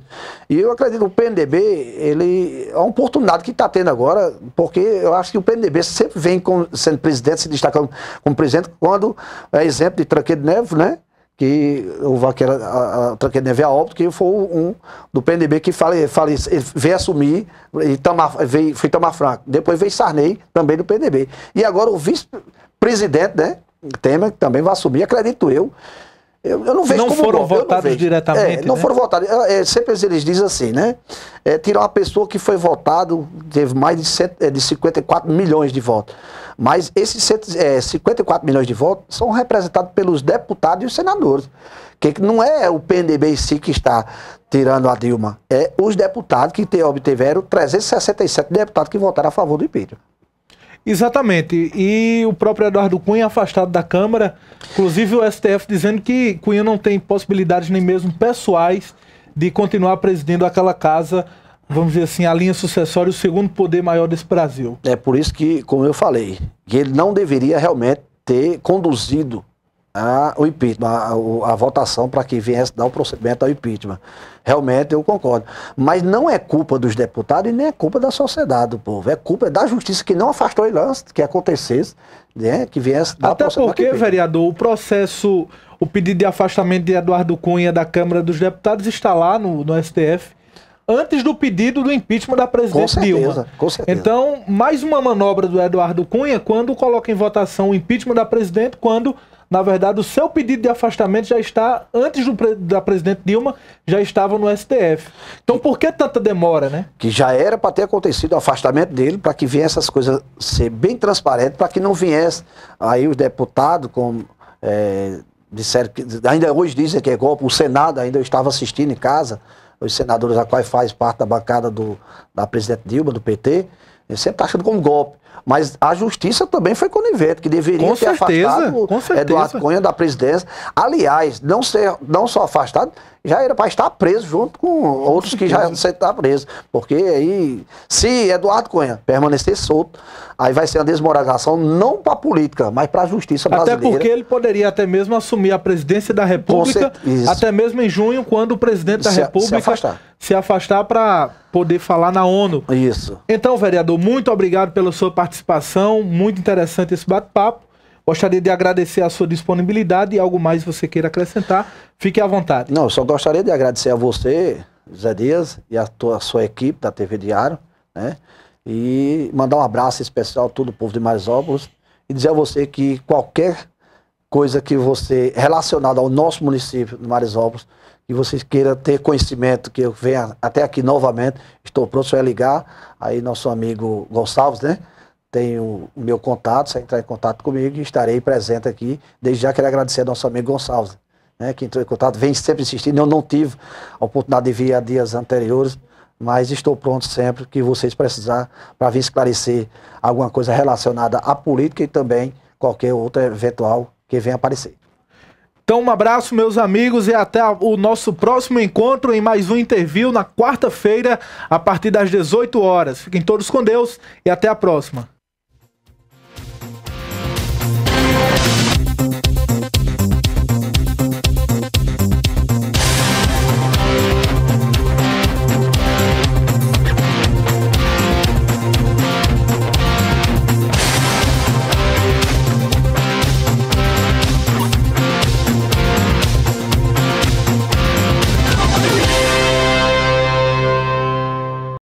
E eu acredito que o PNDB, ele, é uma oportunidade que está tendo agora, porque eu acho que o PNDB sempre vem com, sendo presidente, se destacando como presidente, quando é exemplo de Tranqueiro Neves, né? que o Vaqueira, a, a óbvio que a óbito, que foi um do PNDB que fale, fale, veio assumir, e Tamar, veio, foi Tamar Franco. Depois veio Sarney, também do PNDB. E agora o vice-presidente, né? Temer também vai assumir, acredito eu. Eu, eu não vejo não como foram votados não diretamente. É, não né? foram votados. É, é, sempre eles dizem assim, né? É, tirar uma pessoa que foi votado, teve mais de, cento, é, de 54 milhões de votos. Mas esses cento, 54 é, milhões de votos são representados pelos deputados e os senadores. Que não é o PNDB em si que está tirando a Dilma. É os deputados que te, obtiveram 367 deputados que votaram a favor do impeachment. Exatamente. E o próprio Eduardo Cunha afastado da Câmara, inclusive o STF dizendo que Cunha não tem possibilidades nem mesmo pessoais de continuar presidindo aquela casa, vamos dizer assim, a linha sucessória, o segundo poder maior desse Brasil. É por isso que, como eu falei, que ele não deveria realmente ter conduzido a, o impeachment, a, a votação para que viesse dar o procedimento ao impeachment. Realmente eu concordo. Mas não é culpa dos deputados e nem é culpa da sociedade, do povo. É culpa da justiça que não afastou ele antes que acontecesse, né, que viesse dar Até porque, vereador, o processo, o pedido de afastamento de Eduardo Cunha da Câmara dos Deputados está lá no, no STF antes do pedido do impeachment da presidente certeza, Dilma. Com certeza. Então, mais uma manobra do Eduardo Cunha quando coloca em votação o impeachment da presidente, quando na verdade, o seu pedido de afastamento já está, antes do, da presidente Dilma, já estava no STF. Então por que tanta demora, né? Que já era para ter acontecido o afastamento dele, para que viesse essas coisas ser bem transparente, para que não viesse aí os deputados, como. É, disseram que ainda hoje dizem que é golpe, o Senado ainda eu estava assistindo em casa, os senadores a quais faz parte da bancada do, da presidente Dilma, do PT, sempre tá achando como golpe. Mas a justiça também foi conivente, que deveria com ter certeza, afastado com certeza. Eduardo Cunha da presidência. Aliás, não, ser, não só afastado, já era para estar preso junto com outros que já não estar tá preso Porque aí, se Eduardo Cunha permanecer solto, aí vai ser uma desmoralização não para a política, mas para a justiça brasileira. Até porque ele poderia até mesmo assumir a presidência da República, até mesmo em junho, quando o presidente da se, República se afastar, se afastar para poder falar na ONU. Isso. Então, vereador, muito obrigado pela sua participação, muito interessante esse bate-papo. Gostaria de agradecer a sua disponibilidade e algo mais você queira acrescentar, fique à vontade. Não, só gostaria de agradecer a você, Zé Dias, e a, tua, a sua equipe da TV Diário, né? E mandar um abraço especial a todo o povo de Marisópolis e dizer a você que qualquer coisa que você, relacionada ao nosso município de Marisópolis, que você queira ter conhecimento, que eu venha até aqui novamente, estou pronto, só é ligar, aí nosso amigo Gonçalves, né? tenho o meu contato, você entrar em contato comigo, estarei presente aqui. Desde já quero agradecer ao nosso amigo Gonçalves, né, que entrou em contato, vem sempre insistindo. Eu não tive a oportunidade de vir a dias anteriores, mas estou pronto sempre que vocês precisar para vir esclarecer alguma coisa relacionada à política e também qualquer outra eventual que venha aparecer. Então, um abraço, meus amigos, e até o nosso próximo encontro em mais um interview na quarta-feira, a partir das 18 horas. Fiquem todos com Deus e até a próxima. Thank